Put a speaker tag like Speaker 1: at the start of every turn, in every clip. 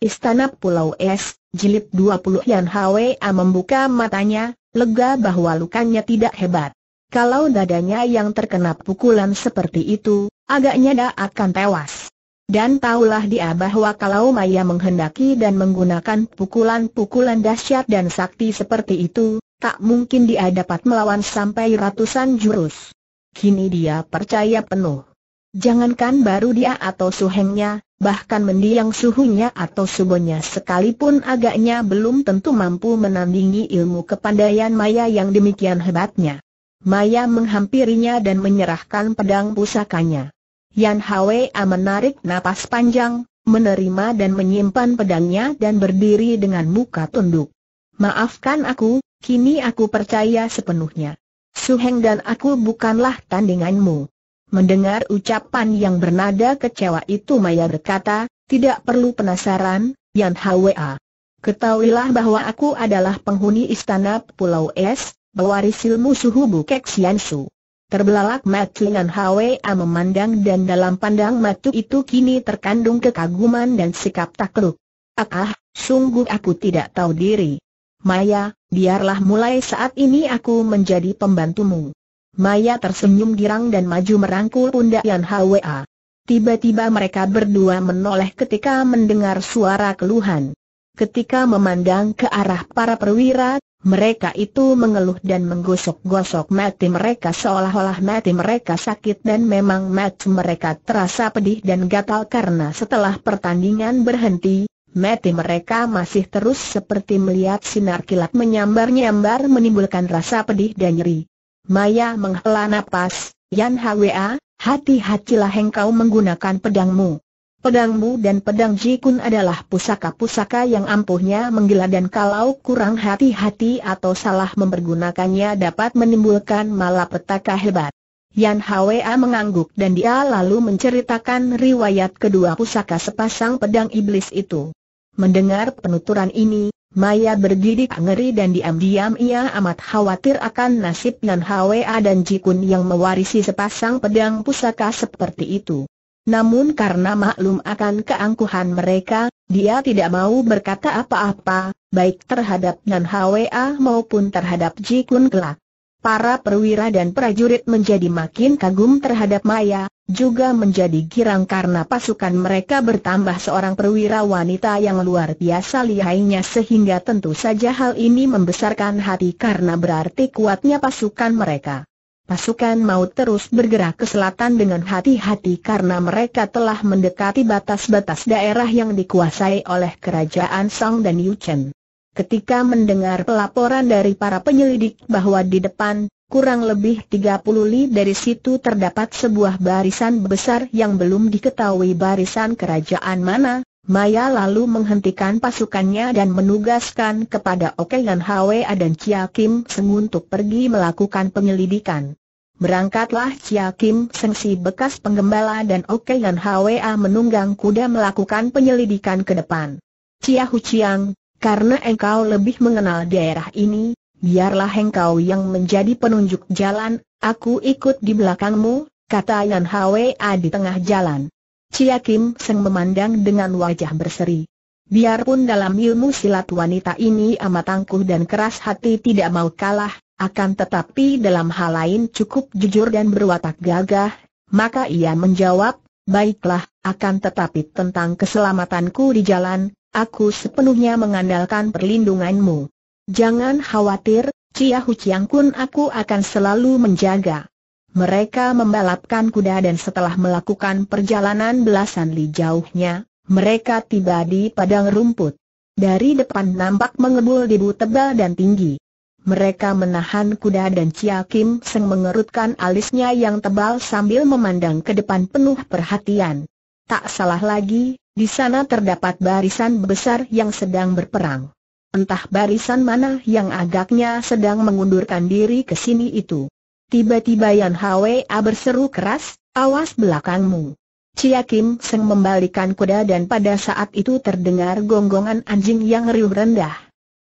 Speaker 1: Istana Pulau Es, Jilid 20 Yan Hwa membuka matanya, lega bahwa lukanya tidak hebat. Kalau dadanya yang terkena pukulan seperti itu, agaknya dia akan tewas. Dan tahulah dia bahwa kalau Maya menghendaki dan menggunakan pukulan-pukulan dahsyat dan sakti seperti itu, tak mungkin dia dapat melawan sampai ratusan jurus. Kini dia percaya penuh. Jangankan baru dia atau suhengnya, bahkan mendiang suhunya atau subonya sekalipun agaknya belum tentu mampu menandingi ilmu kepandaian Maya yang demikian hebatnya. Maya menghampirinya dan menyerahkan pedang pusakanya. Yan Hwa menarik napas panjang, menerima dan menyimpan pedangnya dan berdiri dengan muka tunduk. Maafkan aku, kini aku percaya sepenuhnya. Suheng dan aku bukanlah tandinganmu. Mendengar ucapan yang bernada kecewa itu Maya berkata, tidak perlu penasaran, Yan Hwa. Ketahuilah bahwa aku adalah penghuni istana Pulau Es, pewaris ilmu suhu Bukek Siansu. Terbelalak mati Yan Hwa memandang dan dalam pandang matu itu kini terkandung kekaguman dan sikap takluk. Ah, ah, sungguh aku tidak tahu diri. Maya, biarlah mulai saat ini aku menjadi pembantumu. Maya tersenyum girang dan maju merangkul pundak Yan Hwa. Tiba-tiba mereka berdua menoleh ketika mendengar suara keluhan. Ketika memandang ke arah para perwira, mereka itu mengeluh dan menggosok-gosok mati mereka seolah-olah mati mereka sakit dan memang mati mereka terasa pedih dan gatal karena setelah pertandingan berhenti, mati mereka masih terus seperti melihat sinar kilat menyambar-nyambar menimbulkan rasa pedih dan nyeri. Maya menghela napas, Yan Hwa, hati-hatilah engkau menggunakan pedangmu. Pedangmu dan pedang Jikun adalah pusaka-pusaka yang ampuhnya menggila dan kalau kurang hati-hati atau salah mempergunakannya dapat menimbulkan malapetaka hebat. Yan Hwa mengangguk dan dia lalu menceritakan riwayat kedua pusaka sepasang pedang iblis itu. Mendengar penuturan ini, Maya bergidik ngeri dan diam-diam ia amat khawatir akan nasib Nan Hwa dan Jikun yang mewarisi sepasang pedang pusaka seperti itu. Namun karena maklum akan keangkuhan mereka, dia tidak mau berkata apa-apa, baik terhadap Nan Hwa maupun terhadap Jikun kelak. Para perwira dan prajurit menjadi makin kagum terhadap Maya, juga menjadi girang karena pasukan mereka bertambah seorang perwira wanita yang luar biasa lihainya sehingga tentu saja hal ini membesarkan hati karena berarti kuatnya pasukan mereka. Pasukan maut terus bergerak ke selatan dengan hati-hati karena mereka telah mendekati batas-batas daerah yang dikuasai oleh kerajaan Song dan Yuchen. Ketika mendengar pelaporan dari para penyelidik bahwa di depan, kurang lebih 30 li dari situ terdapat sebuah barisan besar yang belum diketahui barisan kerajaan mana, Maya lalu menghentikan pasukannya dan menugaskan kepada Okean Hwa dan Chia Kim Seng untuk pergi melakukan penyelidikan. Berangkatlah Chia Kim Seng si bekas penggembala dan Okean Hwa menunggang kuda melakukan penyelidikan ke depan. Chia Hu Chiang, karena engkau lebih mengenal daerah ini, biarlah engkau yang menjadi penunjuk jalan, aku ikut di belakangmu, kata Yan Hwa di tengah jalan. Cia Kim Seng memandang dengan wajah berseri. Biarpun dalam ilmu silat wanita ini amat tangguh dan keras hati tidak mau kalah, akan tetapi dalam hal lain cukup jujur dan berwatak gagah, maka ia menjawab, baiklah, akan tetapi tentang keselamatanku di jalan, Aku sepenuhnya mengandalkan perlindunganmu. Jangan khawatir, Cia Hu Kun aku akan selalu menjaga. Mereka membalapkan kuda dan setelah melakukan perjalanan belasan li jauhnya, mereka tiba di padang rumput. Dari depan nampak mengebul debu tebal dan tinggi. Mereka menahan kuda dan Cia Kim Seng mengerutkan alisnya yang tebal sambil memandang ke depan penuh perhatian. Tak salah lagi, di sana terdapat barisan besar yang sedang berperang. Entah barisan mana yang agaknya sedang mengundurkan diri ke sini itu. Tiba-tiba Yan Hwa berseru keras, awas belakangmu. Cia Kim Seng membalikan kuda dan pada saat itu terdengar gonggongan anjing yang riuh rendah.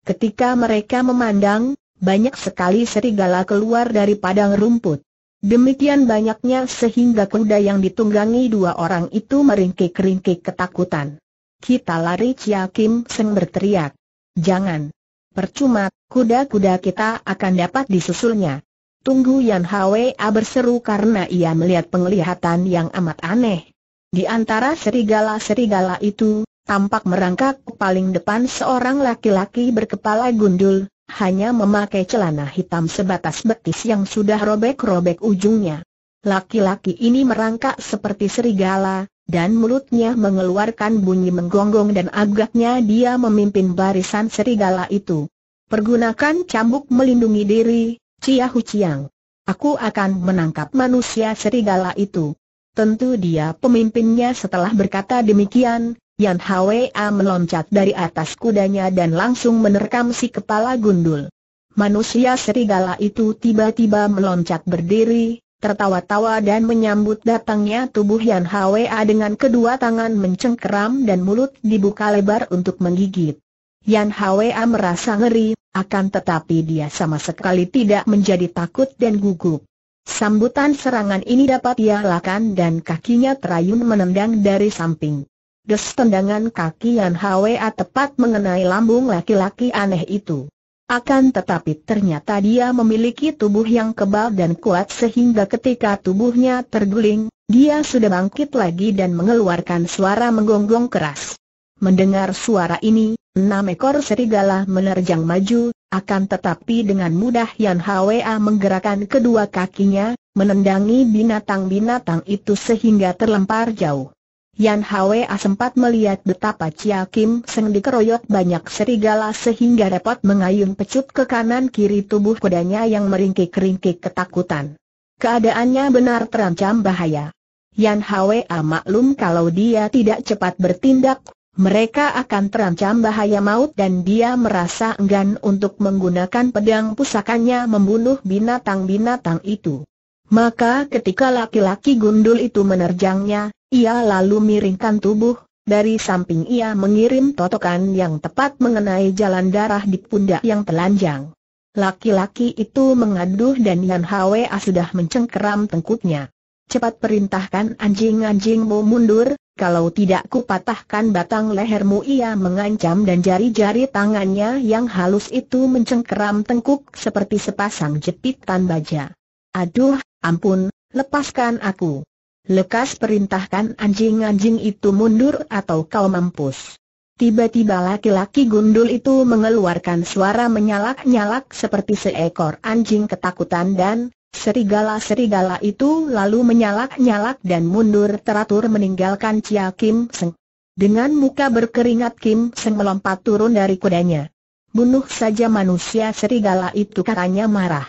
Speaker 1: Ketika mereka memandang, banyak sekali serigala keluar dari padang rumput. Demikian banyaknya sehingga kuda yang ditunggangi dua orang itu meringkik-ringkik ketakutan. Kita lari Chia Kim Seng berteriak. Jangan. Percuma, kuda-kuda kita akan dapat disusulnya. Tunggu Yan Hwa berseru karena ia melihat penglihatan yang amat aneh. Di antara serigala-serigala itu, tampak merangkak paling depan seorang laki-laki berkepala gundul, hanya memakai celana hitam sebatas betis yang sudah robek-robek ujungnya. Laki-laki ini merangkak seperti serigala, dan mulutnya mengeluarkan bunyi menggonggong dan agaknya dia memimpin barisan serigala itu. Pergunakan cambuk melindungi diri, Cia Hu Chiang. Aku akan menangkap manusia serigala itu. Tentu dia pemimpinnya setelah berkata demikian, Yan Hwa meloncat dari atas kudanya dan langsung menerkam si kepala gundul. Manusia serigala itu tiba-tiba meloncat berdiri, tertawa-tawa dan menyambut datangnya tubuh Yan Hwa dengan kedua tangan mencengkeram dan mulut dibuka lebar untuk menggigit. Yan Hwa merasa ngeri, akan tetapi dia sama sekali tidak menjadi takut dan gugup. Sambutan serangan ini dapat ia lakukan dan kakinya terayun menendang dari samping. Des tendangan kaki Yan Hwa tepat mengenai lambung laki-laki aneh itu. Akan tetapi ternyata dia memiliki tubuh yang kebal dan kuat sehingga ketika tubuhnya terguling, dia sudah bangkit lagi dan mengeluarkan suara menggonggong keras. Mendengar suara ini, enam ekor serigala menerjang maju, akan tetapi dengan mudah Yan Hwa menggerakkan kedua kakinya, menendangi binatang-binatang itu sehingga terlempar jauh. Yan Hwa sempat melihat betapa Chia Kim Seng dikeroyok banyak serigala sehingga repot mengayun pecut ke kanan kiri tubuh kudanya yang meringkik-ringkik ketakutan. Keadaannya benar terancam bahaya. Yan Hwa maklum kalau dia tidak cepat bertindak, mereka akan terancam bahaya maut dan dia merasa enggan untuk menggunakan pedang pusakanya membunuh binatang-binatang itu. Maka ketika laki-laki gundul itu menerjangnya, ia lalu miringkan tubuh, dari samping ia mengirim totokan yang tepat mengenai jalan darah di pundak yang telanjang. Laki-laki itu mengaduh dan Yan Hwa sudah mencengkeram tengkuknya. Cepat perintahkan anjing-anjingmu mundur, kalau tidak kupatahkan batang lehermu ia mengancam dan jari-jari tangannya yang halus itu mencengkeram tengkuk seperti sepasang jepitan baja. Aduh, ampun, lepaskan aku. Lekas perintahkan anjing-anjing itu mundur atau kau mampus. Tiba-tiba laki-laki gundul itu mengeluarkan suara menyalak-nyalak seperti seekor anjing ketakutan dan serigala-serigala itu lalu menyalak-nyalak dan mundur teratur meninggalkan Cia Kim Seng. Dengan muka berkeringat Kim Seng melompat turun dari kudanya. Bunuh saja manusia serigala itu katanya marah.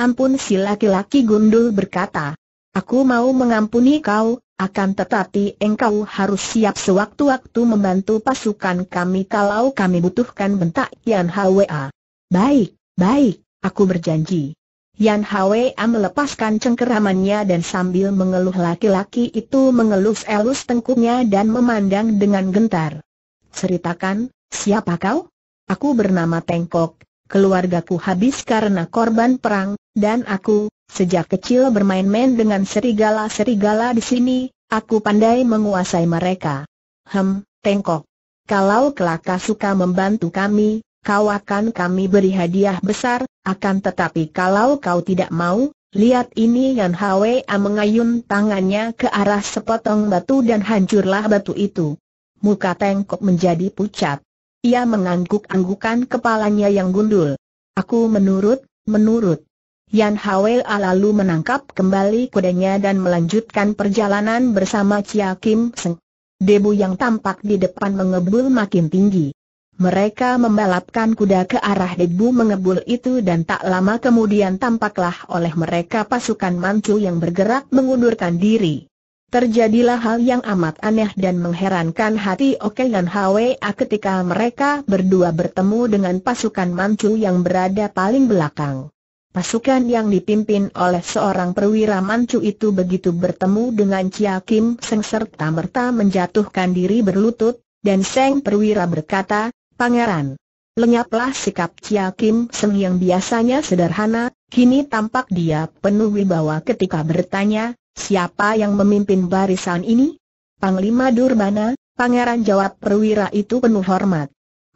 Speaker 1: Ampun si laki-laki gundul berkata, Aku mau mengampuni kau, akan tetapi engkau harus siap sewaktu-waktu membantu pasukan kami kalau kami butuhkan bentak Yan Hwa. Baik, baik, aku berjanji. Yan Hwa melepaskan cengkeramannya dan sambil mengeluh laki-laki itu mengelus-elus tengkuknya dan memandang dengan gentar. Ceritakan, siapa kau? Aku bernama Tengkok, keluargaku habis karena korban perang, dan aku, sejak kecil bermain-main dengan serigala-serigala di sini, aku pandai menguasai mereka. Hem, Tengkok. Kalau Kelaka suka membantu kami, kau akan kami beri hadiah besar, akan tetapi kalau kau tidak mau, lihat ini Yan Hwa mengayun tangannya ke arah sepotong batu dan hancurlah batu itu. Muka Tengkok menjadi pucat. Ia mengangguk-anggukan kepalanya yang gundul. Aku menurut, menurut. Yan Hawel lalu menangkap kembali kudanya dan melanjutkan perjalanan bersama Chia Kim Seng. Debu yang tampak di depan mengebul makin tinggi. Mereka membalapkan kuda ke arah debu mengebul itu dan tak lama kemudian tampaklah oleh mereka pasukan Manchu yang bergerak mengundurkan diri. Terjadilah hal yang amat aneh dan mengherankan hati Oke dan Hwa ketika mereka berdua bertemu dengan pasukan Manchu yang berada paling belakang. Pasukan yang dipimpin oleh seorang perwira mancu itu begitu bertemu dengan Chia Kim Seng serta merta menjatuhkan diri berlutut, dan Seng perwira berkata, Pangeran, lenyaplah sikap Chia Kim Seng yang biasanya sederhana, kini tampak dia penuh wibawa ketika bertanya, siapa yang memimpin barisan ini? Panglima Durbana, pangeran jawab perwira itu penuh hormat.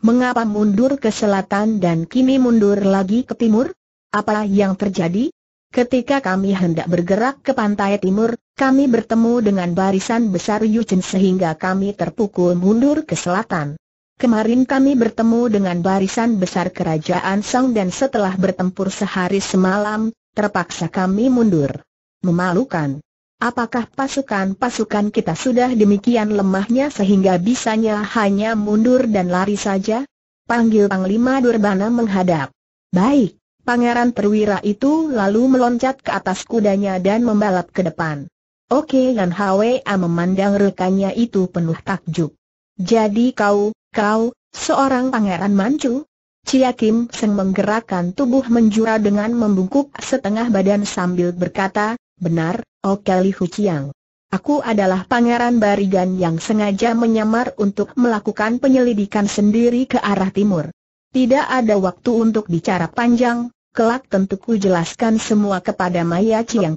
Speaker 1: Mengapa mundur ke selatan dan kini mundur lagi ke timur? Apa yang terjadi? Ketika kami hendak bergerak ke pantai timur, kami bertemu dengan barisan besar Yuchen sehingga kami terpukul mundur ke selatan. Kemarin kami bertemu dengan barisan besar kerajaan Song dan setelah bertempur sehari semalam, terpaksa kami mundur. Memalukan. Apakah pasukan-pasukan kita sudah demikian lemahnya sehingga bisanya hanya mundur dan lari saja? Panggil Panglima Durbana menghadap. Baik. Pangeran perwira itu lalu meloncat ke atas kudanya dan membalap ke depan. Oke dan Hwa ah, memandang rekannya itu penuh takjub. Jadi kau, kau, seorang pangeran mancu? Cia Kim Seng menggerakkan tubuh menjura dengan membungkuk setengah badan sambil berkata, benar, O Hu Chiang. Aku adalah pangeran Barigan yang sengaja menyamar untuk melakukan penyelidikan sendiri ke arah timur. Tidak ada waktu untuk bicara panjang, kelak tentu ku jelaskan semua kepada Maya Chiang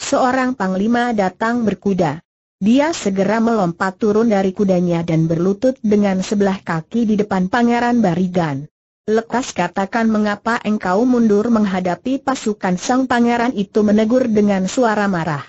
Speaker 1: Seorang panglima datang berkuda. Dia segera melompat turun dari kudanya dan berlutut dengan sebelah kaki di depan Pangeran Barigan. Lekas katakan mengapa engkau mundur menghadapi pasukan sang pangeran itu menegur dengan suara marah.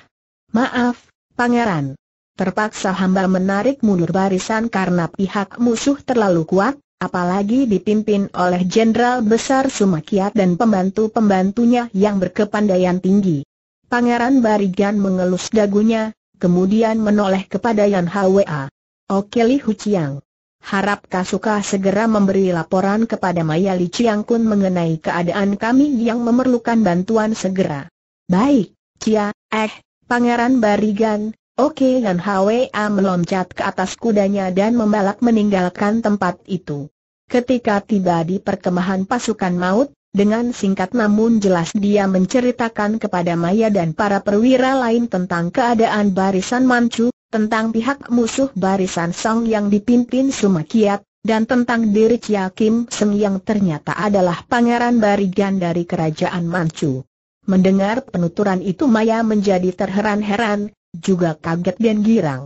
Speaker 1: Maaf, pangeran. Terpaksa hamba menarik mundur barisan karena pihak musuh terlalu kuat, apalagi dipimpin oleh Jenderal Besar Sumakiat dan pembantu-pembantunya yang berkepandaian tinggi. Pangeran Barigan mengelus dagunya, kemudian menoleh kepada Yan Hwa. Oke Li Huciang. Harap Kasuka segera memberi laporan kepada Maya Li Chiang Kun mengenai keadaan kami yang memerlukan bantuan segera. Baik, Cia, eh, Pangeran Barigan, Oke Nan Hwa meloncat ke atas kudanya dan membalak meninggalkan tempat itu. Ketika tiba di perkemahan pasukan maut, dengan singkat namun jelas dia menceritakan kepada Maya dan para perwira lain tentang keadaan barisan Manchu, tentang pihak musuh barisan Song yang dipimpin Sumakiat, dan tentang diri Chia Kim Seng yang ternyata adalah pangeran barigan dari kerajaan Manchu. Mendengar penuturan itu Maya menjadi terheran-heran, juga kaget dan girang.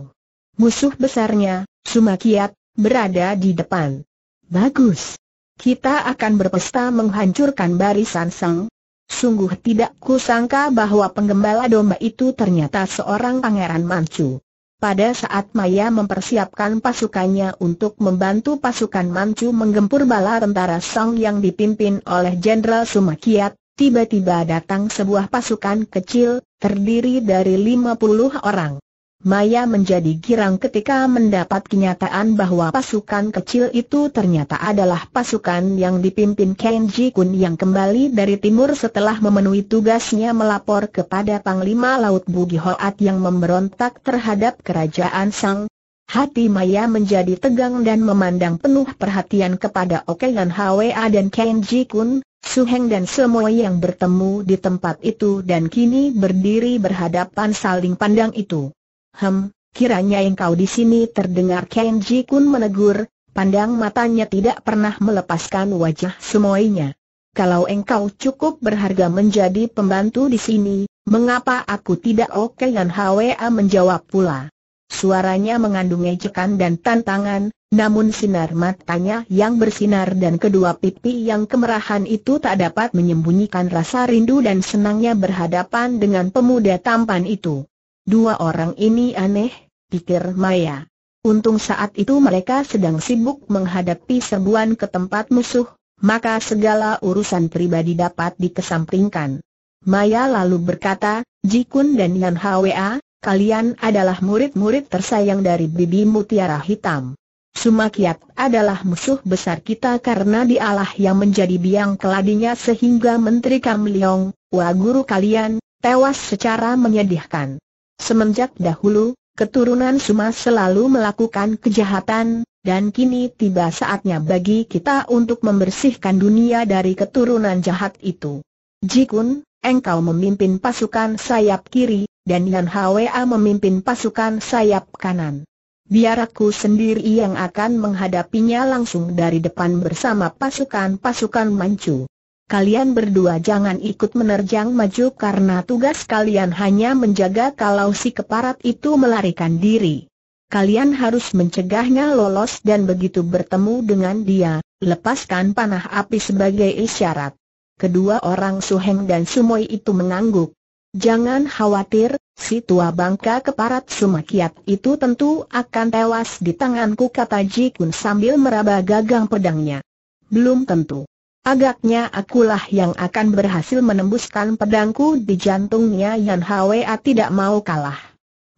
Speaker 1: Musuh besarnya, Sumakiat, berada di depan. Bagus. Kita akan berpesta menghancurkan barisan sang. Sungguh tidak kusangka bahwa penggembala domba itu ternyata seorang pangeran Manchu. Pada saat Maya mempersiapkan pasukannya untuk membantu pasukan Manchu menggempur bala tentara Song yang dipimpin oleh Jenderal Sumakiat, tiba-tiba datang sebuah pasukan kecil, terdiri dari 50 orang. Maya menjadi girang ketika mendapat kenyataan bahwa pasukan kecil itu ternyata adalah pasukan yang dipimpin Kenji Kun yang kembali dari timur setelah memenuhi tugasnya melapor kepada Panglima Laut Bugi Hoat yang memberontak terhadap kerajaan Sang. Hati Maya menjadi tegang dan memandang penuh perhatian kepada Okengan Hwa dan Kenji Kun, Su dan semua yang bertemu di tempat itu dan kini berdiri berhadapan saling pandang itu. Hem, kiranya engkau di sini terdengar Kenji Kun menegur, pandang matanya tidak pernah melepaskan wajah semuanya. Kalau engkau cukup berharga menjadi pembantu di sini, mengapa aku tidak oke okay Hwa menjawab pula. Suaranya mengandung ejekan dan tantangan, namun sinar matanya yang bersinar dan kedua pipi yang kemerahan itu tak dapat menyembunyikan rasa rindu dan senangnya berhadapan dengan pemuda tampan itu. Dua orang ini aneh, pikir Maya. Untung saat itu mereka sedang sibuk menghadapi serbuan ke tempat musuh, maka segala urusan pribadi dapat dikesampingkan. Maya lalu berkata, Jikun dan Yan Hwa, Kalian adalah murid-murid tersayang dari Bibi Mutiara Hitam. Sumakiat adalah musuh besar kita karena dialah yang menjadi biang keladinya sehingga Menteri Kam Leong, wa guru kalian, tewas secara menyedihkan. Semenjak dahulu, keturunan Suma selalu melakukan kejahatan, dan kini tiba saatnya bagi kita untuk membersihkan dunia dari keturunan jahat itu. Jikun, engkau memimpin pasukan sayap kiri, dan Yan Hwa memimpin pasukan sayap kanan. Biar aku sendiri yang akan menghadapinya langsung dari depan bersama pasukan-pasukan Manchu. Kalian berdua jangan ikut menerjang maju karena tugas kalian hanya menjaga kalau si keparat itu melarikan diri. Kalian harus mencegahnya lolos dan begitu bertemu dengan dia, lepaskan panah api sebagai isyarat. Kedua orang Suheng dan Sumoi itu mengangguk. Jangan khawatir, si tua bangka keparat sumakiat itu tentu akan tewas di tanganku kata Jikun sambil meraba gagang pedangnya. Belum tentu. Agaknya akulah yang akan berhasil menembuskan pedangku di jantungnya Yan Hwa tidak mau kalah.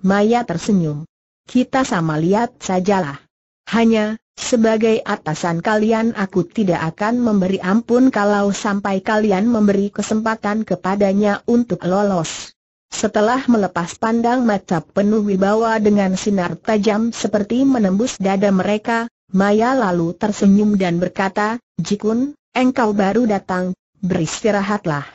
Speaker 1: Maya tersenyum. Kita sama lihat sajalah. Hanya, sebagai atasan kalian aku tidak akan memberi ampun kalau sampai kalian memberi kesempatan kepadanya untuk lolos. Setelah melepas pandang mata penuh wibawa dengan sinar tajam seperti menembus dada mereka, Maya lalu tersenyum dan berkata, Jikun, engkau baru datang, beristirahatlah.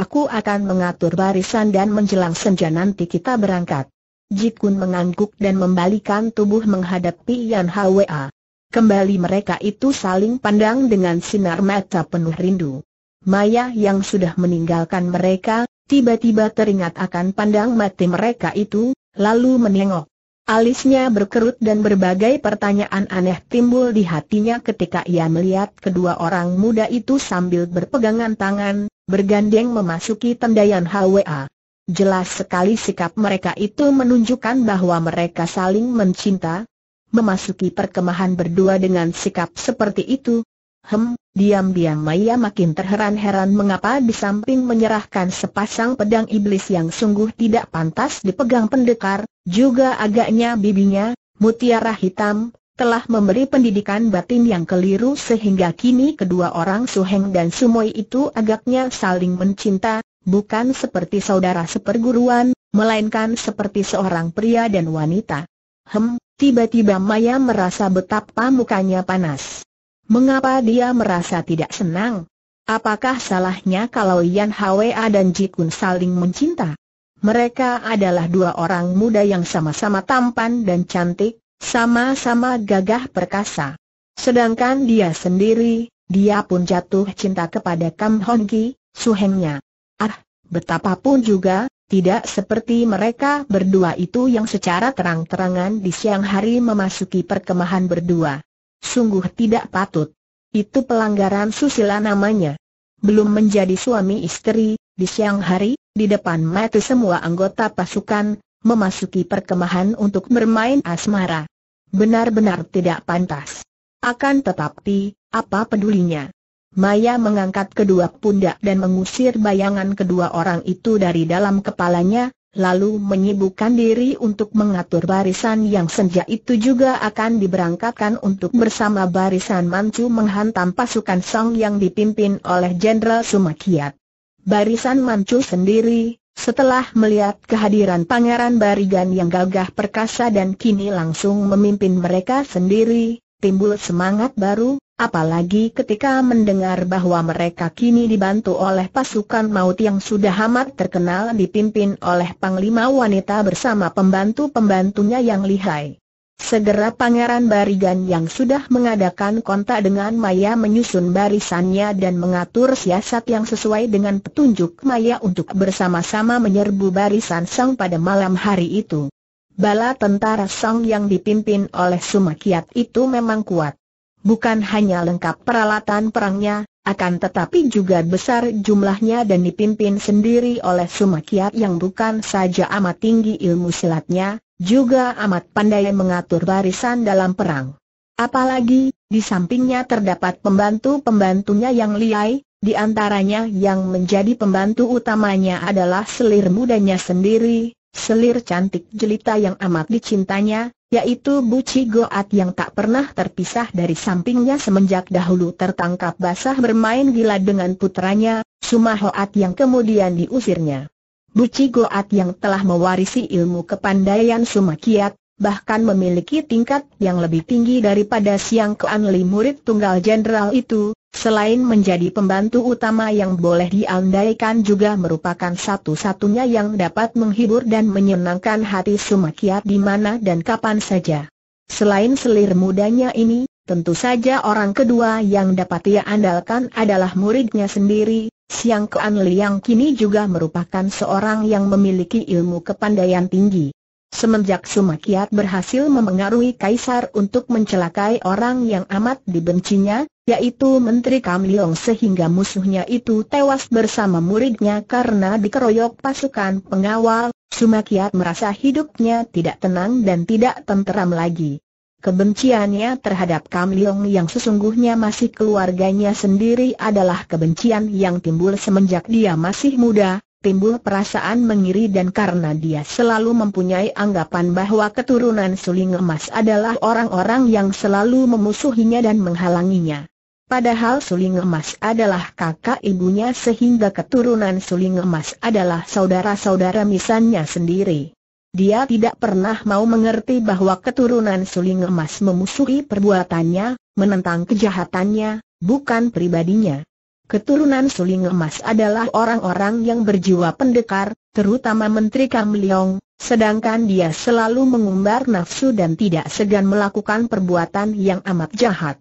Speaker 1: Aku akan mengatur barisan dan menjelang senja nanti kita berangkat. Jikun mengangguk dan membalikan tubuh menghadapi Yan Hwa. Kembali mereka itu saling pandang dengan sinar mata penuh rindu. Maya yang sudah meninggalkan mereka, tiba-tiba teringat akan pandang mati mereka itu, lalu menengok. Alisnya berkerut dan berbagai pertanyaan aneh timbul di hatinya ketika ia melihat kedua orang muda itu sambil berpegangan tangan, bergandeng memasuki tendayan HWA. Jelas sekali sikap mereka itu menunjukkan bahwa mereka saling mencinta, memasuki perkemahan berdua dengan sikap seperti itu. Hem, diam-diam Maya makin terheran-heran mengapa di samping menyerahkan sepasang pedang iblis yang sungguh tidak pantas dipegang pendekar, juga agaknya bibinya, mutiara hitam, telah memberi pendidikan batin yang keliru sehingga kini kedua orang Suheng dan Sumoy itu agaknya saling mencinta, bukan seperti saudara seperguruan, melainkan seperti seorang pria dan wanita. Hem, Tiba-tiba Maya merasa betapa mukanya panas. Mengapa dia merasa tidak senang? Apakah salahnya kalau Yan Hwa dan Jikun saling mencinta? Mereka adalah dua orang muda yang sama-sama tampan dan cantik, sama-sama gagah perkasa. Sedangkan dia sendiri, dia pun jatuh cinta kepada Kam Hong Ki, suhengnya. Ah, betapapun juga, tidak seperti mereka berdua itu yang secara terang-terangan di siang hari memasuki perkemahan berdua. Sungguh tidak patut. Itu pelanggaran susila namanya. Belum menjadi suami istri, di siang hari, di depan mata semua anggota pasukan, memasuki perkemahan untuk bermain asmara. Benar-benar tidak pantas. Akan tetapi, apa pedulinya? Maya mengangkat kedua pundak dan mengusir bayangan kedua orang itu dari dalam kepalanya, lalu menyibukkan diri untuk mengatur barisan yang senja itu juga akan diberangkatkan untuk bersama barisan Manchu menghantam pasukan Song yang dipimpin oleh Jenderal Sumakiat. Barisan Manchu sendiri, setelah melihat kehadiran Pangeran Barigan yang gagah perkasa dan kini langsung memimpin mereka sendiri, timbul semangat baru, apalagi ketika mendengar bahwa mereka kini dibantu oleh pasukan maut yang sudah amat terkenal dipimpin oleh panglima wanita bersama pembantu-pembantunya yang lihai. Segera Pangeran Barigan yang sudah mengadakan kontak dengan Maya menyusun barisannya dan mengatur siasat yang sesuai dengan petunjuk Maya untuk bersama-sama menyerbu barisan Sang pada malam hari itu. Bala tentara Sang yang dipimpin oleh Sumakiat itu memang kuat. Bukan hanya lengkap peralatan perangnya, akan tetapi juga besar jumlahnya dan dipimpin sendiri oleh Sumakiat yang bukan saja amat tinggi ilmu silatnya, juga amat pandai mengatur barisan dalam perang. Apalagi, di sampingnya terdapat pembantu-pembantunya yang liai, di antaranya yang menjadi pembantu utamanya adalah selir mudanya sendiri, selir cantik jelita yang amat dicintanya, yaitu Buci Goat yang tak pernah terpisah dari sampingnya semenjak dahulu tertangkap basah bermain gila dengan putranya, Sumahoat yang kemudian diusirnya. Buci Goat yang telah mewarisi ilmu kepandaian Sumakiat, bahkan memiliki tingkat yang lebih tinggi daripada Siang Keanli murid tunggal jenderal itu, Selain menjadi pembantu utama yang boleh diandaikan juga merupakan satu-satunya yang dapat menghibur dan menyenangkan hati Sumakiat di mana dan kapan saja. Selain selir mudanya ini, tentu saja orang kedua yang dapat ia andalkan adalah muridnya sendiri, Siang Kuan Liang kini juga merupakan seorang yang memiliki ilmu kepandaian tinggi. Semenjak Sumakiat berhasil memengaruhi Kaisar untuk mencelakai orang yang amat dibencinya, yaitu Menteri Kam Leong sehingga musuhnya itu tewas bersama muridnya karena dikeroyok pasukan pengawal, Sumakiat merasa hidupnya tidak tenang dan tidak tenteram lagi. Kebenciannya terhadap Kam Leong yang sesungguhnya masih keluarganya sendiri adalah kebencian yang timbul semenjak dia masih muda, timbul perasaan mengiri dan karena dia selalu mempunyai anggapan bahwa keturunan suling emas adalah orang-orang yang selalu memusuhinya dan menghalanginya. Padahal Suling Emas adalah kakak ibunya sehingga keturunan Suling Emas adalah saudara-saudara misannya sendiri. Dia tidak pernah mau mengerti bahwa keturunan Suling Emas memusuhi perbuatannya, menentang kejahatannya, bukan pribadinya. Keturunan Suling Emas adalah orang-orang yang berjiwa pendekar, terutama Menteri Kam Leong, sedangkan dia selalu mengumbar nafsu dan tidak segan melakukan perbuatan yang amat jahat.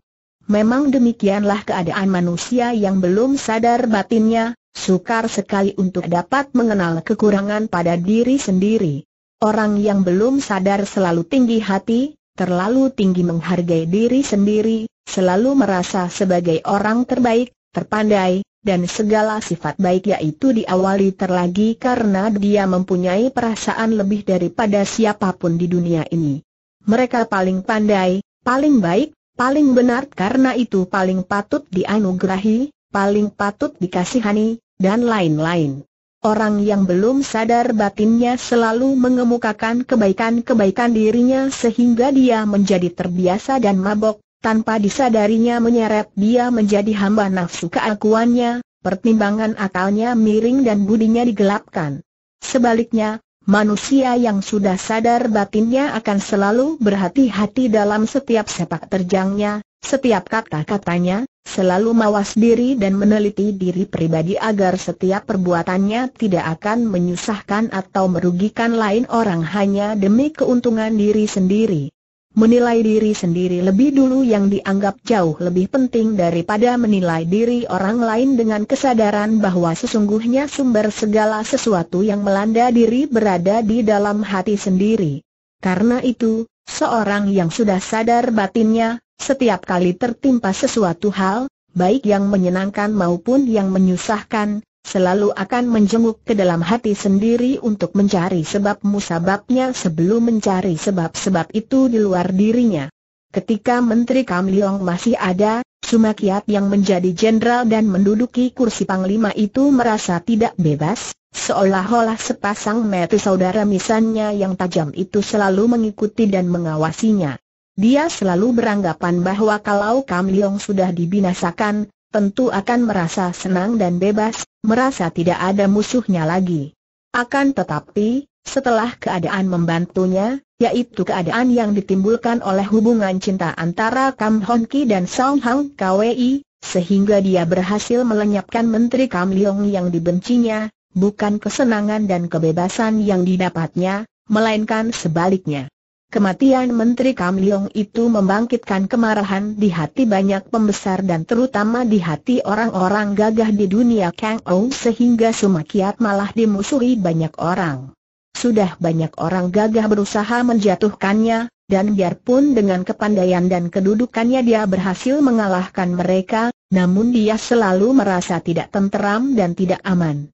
Speaker 1: Memang demikianlah keadaan manusia yang belum sadar batinnya, sukar sekali untuk dapat mengenal kekurangan pada diri sendiri. Orang yang belum sadar selalu tinggi hati, terlalu tinggi menghargai diri sendiri, selalu merasa sebagai orang terbaik, terpandai, dan segala sifat baik yaitu diawali terlagi karena dia mempunyai perasaan lebih daripada siapapun di dunia ini. Mereka paling pandai, paling baik, paling benar karena itu paling patut dianugerahi, paling patut dikasihani, dan lain-lain. Orang yang belum sadar batinnya selalu mengemukakan kebaikan-kebaikan dirinya sehingga dia menjadi terbiasa dan mabok, tanpa disadarinya menyeret dia menjadi hamba nafsu keakuannya, pertimbangan akalnya miring dan budinya digelapkan. Sebaliknya, manusia yang sudah sadar batinnya akan selalu berhati-hati dalam setiap sepak terjangnya, setiap kata-katanya, selalu mawas diri dan meneliti diri pribadi agar setiap perbuatannya tidak akan menyusahkan atau merugikan lain orang hanya demi keuntungan diri sendiri. Menilai diri sendiri lebih dulu yang dianggap jauh lebih penting daripada menilai diri orang lain dengan kesadaran bahwa sesungguhnya sumber segala sesuatu yang melanda diri berada di dalam hati sendiri. Karena itu, seorang yang sudah sadar batinnya, setiap kali tertimpa sesuatu hal, baik yang menyenangkan maupun yang menyusahkan, selalu akan menjenguk ke dalam hati sendiri untuk mencari sebab musababnya sebelum mencari sebab-sebab itu di luar dirinya. Ketika Menteri Kam masih ada, Sumakiat yang menjadi jenderal dan menduduki kursi panglima itu merasa tidak bebas, seolah-olah sepasang mata saudara misannya yang tajam itu selalu mengikuti dan mengawasinya. Dia selalu beranggapan bahwa kalau Kam sudah dibinasakan, tentu akan merasa senang dan bebas, merasa tidak ada musuhnya lagi. Akan tetapi, setelah keadaan membantunya, yaitu keadaan yang ditimbulkan oleh hubungan cinta antara Kam Hon Ki dan Song Hang Kwei, sehingga dia berhasil melenyapkan Menteri Kam Leong yang dibencinya, bukan kesenangan dan kebebasan yang didapatnya, melainkan sebaliknya. Kematian Menteri Kam Leong itu membangkitkan kemarahan di hati banyak pembesar dan terutama di hati orang-orang gagah di dunia Kang Ou sehingga Sumakiat malah dimusuhi banyak orang. Sudah banyak orang gagah berusaha menjatuhkannya, dan biarpun dengan kepandaian dan kedudukannya dia berhasil mengalahkan mereka, namun dia selalu merasa tidak tenteram dan tidak aman.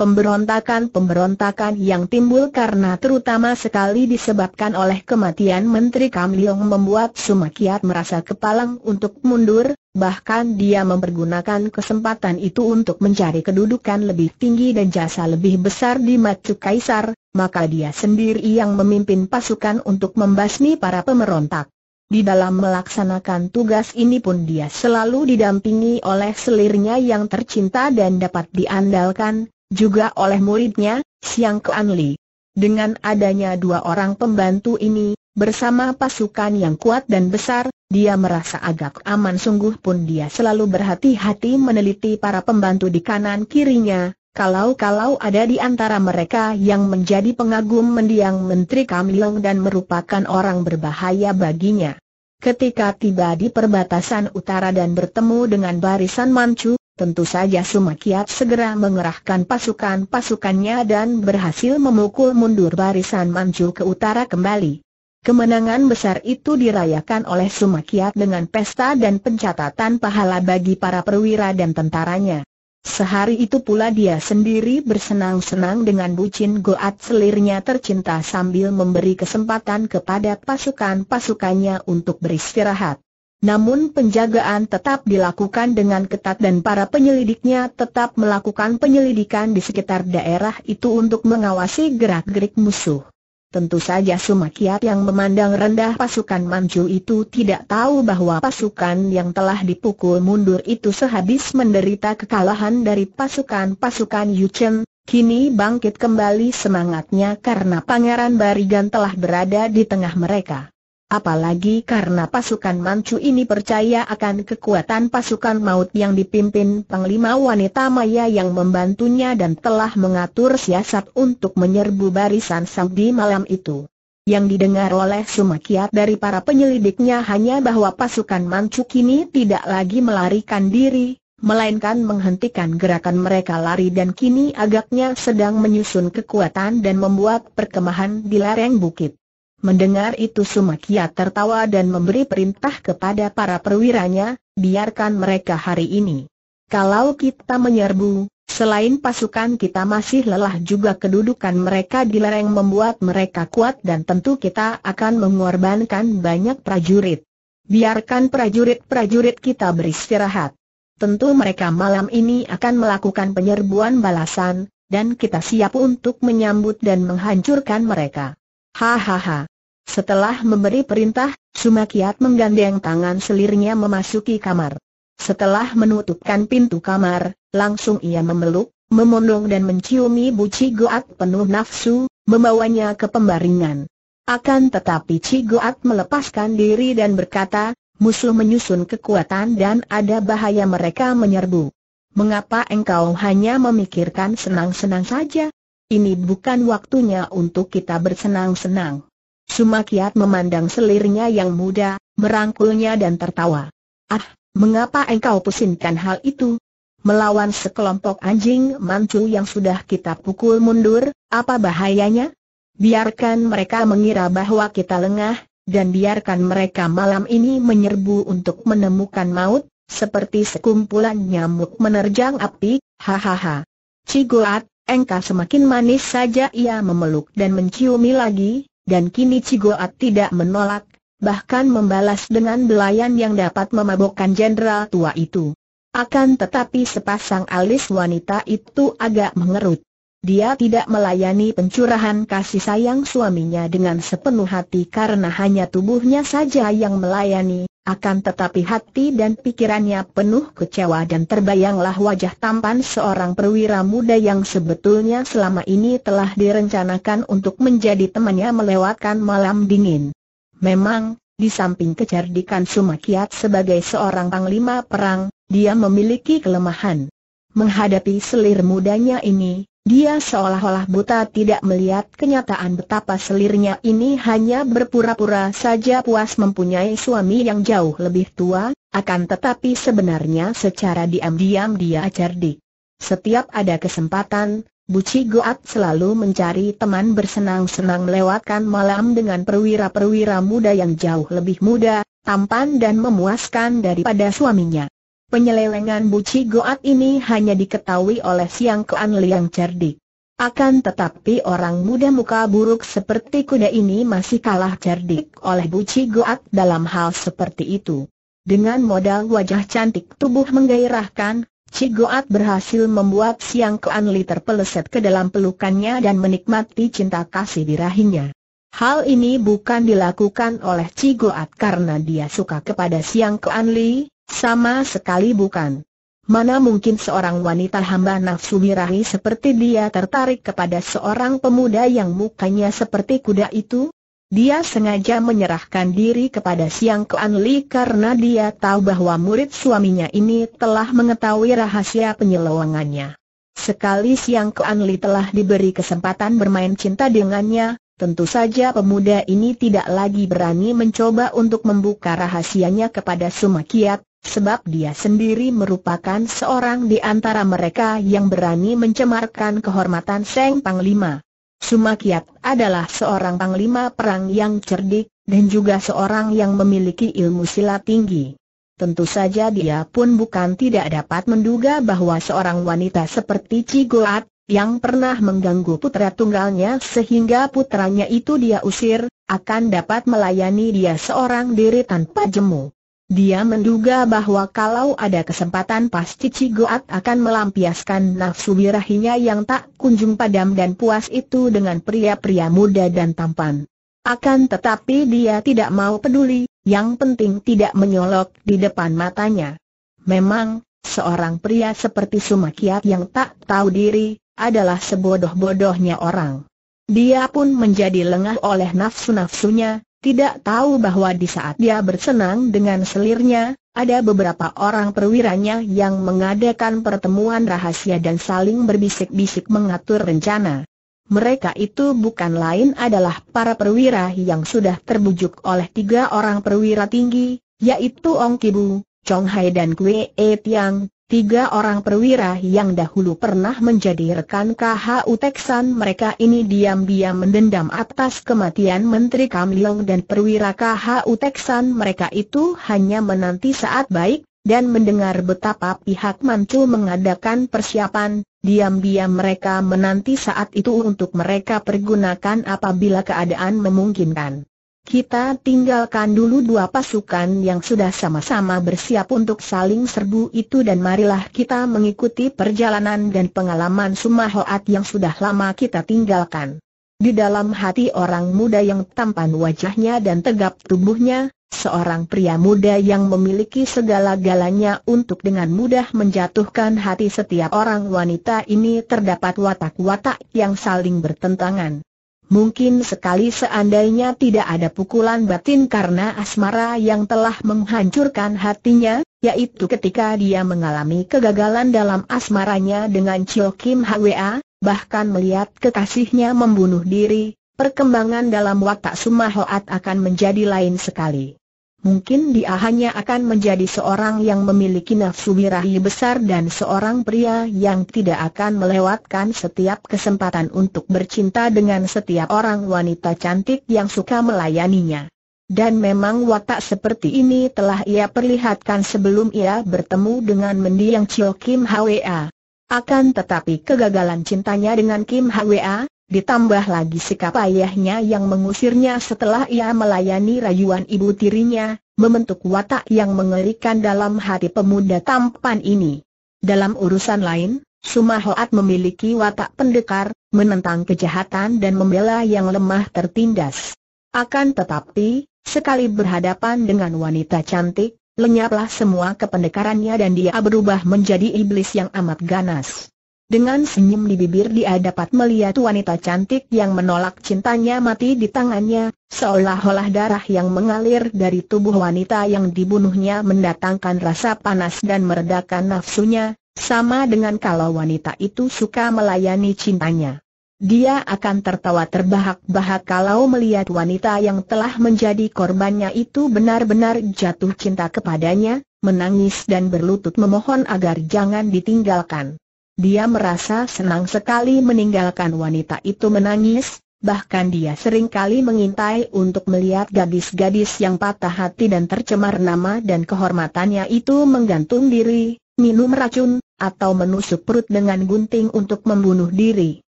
Speaker 1: Pemberontakan-pemberontakan yang timbul karena terutama sekali disebabkan oleh kematian Menteri Kam Leong membuat Sumakiat merasa kepalang untuk mundur, bahkan dia mempergunakan kesempatan itu untuk mencari kedudukan lebih tinggi dan jasa lebih besar di Macu Kaisar, maka dia sendiri yang memimpin pasukan untuk membasmi para pemberontak. Di dalam melaksanakan tugas ini pun dia selalu didampingi oleh selirnya yang tercinta dan dapat diandalkan, juga oleh muridnya, Siang Kuan Li. Dengan adanya dua orang pembantu ini, bersama pasukan yang kuat dan besar, dia merasa agak aman sungguh pun dia selalu berhati-hati meneliti para pembantu di kanan kirinya, kalau-kalau ada di antara mereka yang menjadi pengagum mendiang Menteri Kamilong dan merupakan orang berbahaya baginya. Ketika tiba di perbatasan utara dan bertemu dengan barisan Manchu, Tentu saja Sumakiat segera mengerahkan pasukan-pasukannya dan berhasil memukul mundur barisan Manchu ke utara kembali. Kemenangan besar itu dirayakan oleh Sumakiat dengan pesta dan pencatatan pahala bagi para perwira dan tentaranya. Sehari itu pula dia sendiri bersenang-senang dengan bucin goat selirnya tercinta sambil memberi kesempatan kepada pasukan-pasukannya untuk beristirahat. Namun penjagaan tetap dilakukan dengan ketat dan para penyelidiknya tetap melakukan penyelidikan di sekitar daerah itu untuk mengawasi gerak-gerik musuh. Tentu saja Sumakiat yang memandang rendah pasukan Manju itu tidak tahu bahwa pasukan yang telah dipukul mundur itu sehabis menderita kekalahan dari pasukan-pasukan Yuchen, kini bangkit kembali semangatnya karena Pangeran Barigan telah berada di tengah mereka. Apalagi karena pasukan Manchu ini percaya akan kekuatan pasukan maut yang dipimpin Panglima Wanita Maya yang membantunya dan telah mengatur siasat untuk menyerbu barisan Sang di malam itu. Yang didengar oleh Sumakiat dari para penyelidiknya hanya bahwa pasukan Manchu kini tidak lagi melarikan diri, melainkan menghentikan gerakan mereka lari dan kini agaknya sedang menyusun kekuatan dan membuat perkemahan di lereng bukit. Mendengar itu Sumakia tertawa dan memberi perintah kepada para perwiranya, biarkan mereka hari ini. Kalau kita menyerbu, selain pasukan kita masih lelah juga kedudukan mereka di lereng membuat mereka kuat dan tentu kita akan mengorbankan banyak prajurit. Biarkan prajurit-prajurit kita beristirahat. Tentu mereka malam ini akan melakukan penyerbuan balasan, dan kita siap untuk menyambut dan menghancurkan mereka. Hahaha. Setelah memberi perintah, Sumakiat menggandeng tangan selirnya memasuki kamar. Setelah menutupkan pintu kamar, langsung ia memeluk, memondong dan menciumi buci goat penuh nafsu, membawanya ke pembaringan. Akan tetapi Cigoat melepaskan diri dan berkata, musuh menyusun kekuatan dan ada bahaya mereka menyerbu. Mengapa engkau hanya memikirkan senang-senang saja? Ini bukan waktunya untuk kita bersenang-senang. Sumakiat memandang selirnya yang muda, merangkulnya dan tertawa. Ah, mengapa engkau pusingkan hal itu? Melawan sekelompok anjing mancu yang sudah kita pukul mundur, apa bahayanya? Biarkan mereka mengira bahwa kita lengah, dan biarkan mereka malam ini menyerbu untuk menemukan maut, seperti sekumpulan nyamuk menerjang api, hahaha. Cigoat, engkau semakin manis saja ia memeluk dan menciumi lagi, dan kini Cigoat tidak menolak, bahkan membalas dengan belayan yang dapat memabokkan jenderal tua itu. Akan tetapi sepasang alis wanita itu agak mengerut. Dia tidak melayani pencurahan kasih sayang suaminya dengan sepenuh hati karena hanya tubuhnya saja yang melayani, akan tetapi hati dan pikirannya penuh kecewa dan terbayanglah wajah tampan seorang perwira muda yang sebetulnya selama ini telah direncanakan untuk menjadi temannya melewatkan malam dingin. Memang, di samping kecerdikan Sumakiat sebagai seorang panglima perang, dia memiliki kelemahan. Menghadapi selir mudanya ini, dia seolah-olah buta tidak melihat kenyataan betapa selirnya ini hanya berpura-pura saja puas mempunyai suami yang jauh lebih tua, akan tetapi sebenarnya secara diam-diam dia cerdik. Setiap ada kesempatan, Buci Goat selalu mencari teman bersenang-senang melewatkan malam dengan perwira-perwira muda yang jauh lebih muda, tampan dan memuaskan daripada suaminya. Penyelewengan buci goat ini hanya diketahui oleh Siang Keanli Liang cerdik. Akan tetapi orang muda muka buruk seperti kuda ini masih kalah cerdik oleh buci goat dalam hal seperti itu. Dengan modal wajah cantik tubuh menggairahkan, cigoat berhasil membuat Siang Keanli terpeleset ke dalam pelukannya dan menikmati cinta kasih birahinya. Hal ini bukan dilakukan oleh cigoat karena dia suka kepada Siang Keanli. Sama sekali bukan. Mana mungkin seorang wanita hamba nafsu birahi seperti dia tertarik kepada seorang pemuda yang mukanya seperti kuda itu? Dia sengaja menyerahkan diri kepada Siang Kuan Li karena dia tahu bahwa murid suaminya ini telah mengetahui rahasia penyelewangannya. Sekali Siang Kuan Li telah diberi kesempatan bermain cinta dengannya, tentu saja pemuda ini tidak lagi berani mencoba untuk membuka rahasianya kepada Sumakiat, Sebab dia sendiri merupakan seorang di antara mereka yang berani mencemarkan kehormatan Seng Panglima. Sumakiat adalah seorang panglima perang yang cerdik, dan juga seorang yang memiliki ilmu silat tinggi. Tentu saja dia pun bukan tidak dapat menduga bahwa seorang wanita seperti Cigoat, yang pernah mengganggu putra tunggalnya sehingga putranya itu dia usir, akan dapat melayani dia seorang diri tanpa jemu. Dia menduga bahwa kalau ada kesempatan pasti Cigoat akan melampiaskan nafsu birahinya yang tak kunjung padam dan puas itu dengan pria-pria muda dan tampan. Akan tetapi dia tidak mau peduli, yang penting tidak menyolok di depan matanya. Memang, seorang pria seperti Sumakiat yang tak tahu diri, adalah sebodoh-bodohnya orang. Dia pun menjadi lengah oleh nafsu-nafsunya, tidak tahu bahwa di saat dia bersenang dengan selirnya, ada beberapa orang perwiranya yang mengadakan pertemuan rahasia dan saling berbisik-bisik mengatur rencana. Mereka itu bukan lain adalah para perwira yang sudah terbujuk oleh tiga orang perwira tinggi, yaitu Ong Kibu, Chong Hai dan Kue E Tiang, Tiga orang perwira yang dahulu pernah menjadi rekan KHU Teksan mereka ini diam-diam mendendam atas kematian Menteri Kam dan perwira KHU Teksan mereka itu hanya menanti saat baik, dan mendengar betapa pihak Mancu mengadakan persiapan, diam-diam mereka menanti saat itu untuk mereka pergunakan apabila keadaan memungkinkan. Kita tinggalkan dulu dua pasukan yang sudah sama-sama bersiap untuk saling serbu itu dan marilah kita mengikuti perjalanan dan pengalaman Sumahoat yang sudah lama kita tinggalkan. Di dalam hati orang muda yang tampan wajahnya dan tegap tubuhnya, seorang pria muda yang memiliki segala galanya untuk dengan mudah menjatuhkan hati setiap orang wanita ini terdapat watak-watak yang saling bertentangan. Mungkin sekali seandainya tidak ada pukulan batin karena asmara yang telah menghancurkan hatinya, yaitu ketika dia mengalami kegagalan dalam asmaranya dengan Chio Kim Hwa, bahkan melihat kekasihnya membunuh diri, perkembangan dalam watak hoat akan menjadi lain sekali. Mungkin dia hanya akan menjadi seorang yang memiliki nafsu birahi besar dan seorang pria yang tidak akan melewatkan setiap kesempatan untuk bercinta dengan setiap orang wanita cantik yang suka melayaninya. Dan memang watak seperti ini telah ia perlihatkan sebelum ia bertemu dengan mendiang Chio Kim Hwa. Akan tetapi kegagalan cintanya dengan Kim Hwa, Ditambah lagi sikap ayahnya yang mengusirnya setelah ia melayani rayuan ibu tirinya, membentuk watak yang mengerikan dalam hati pemuda tampan ini. Dalam urusan lain, Sumahoat memiliki watak pendekar, menentang kejahatan dan membela yang lemah tertindas. Akan tetapi, sekali berhadapan dengan wanita cantik, lenyaplah semua kependekarannya dan dia berubah menjadi iblis yang amat ganas. Dengan senyum di bibir dia dapat melihat wanita cantik yang menolak cintanya mati di tangannya, seolah-olah darah yang mengalir dari tubuh wanita yang dibunuhnya mendatangkan rasa panas dan meredakan nafsunya, sama dengan kalau wanita itu suka melayani cintanya. Dia akan tertawa terbahak-bahak kalau melihat wanita yang telah menjadi korbannya itu benar-benar jatuh cinta kepadanya, menangis dan berlutut memohon agar jangan ditinggalkan. Dia merasa senang sekali meninggalkan wanita itu menangis, bahkan dia sering kali mengintai untuk melihat gadis-gadis yang patah hati dan tercemar nama dan kehormatannya itu menggantung diri, minum racun, atau menusuk perut dengan gunting untuk membunuh diri.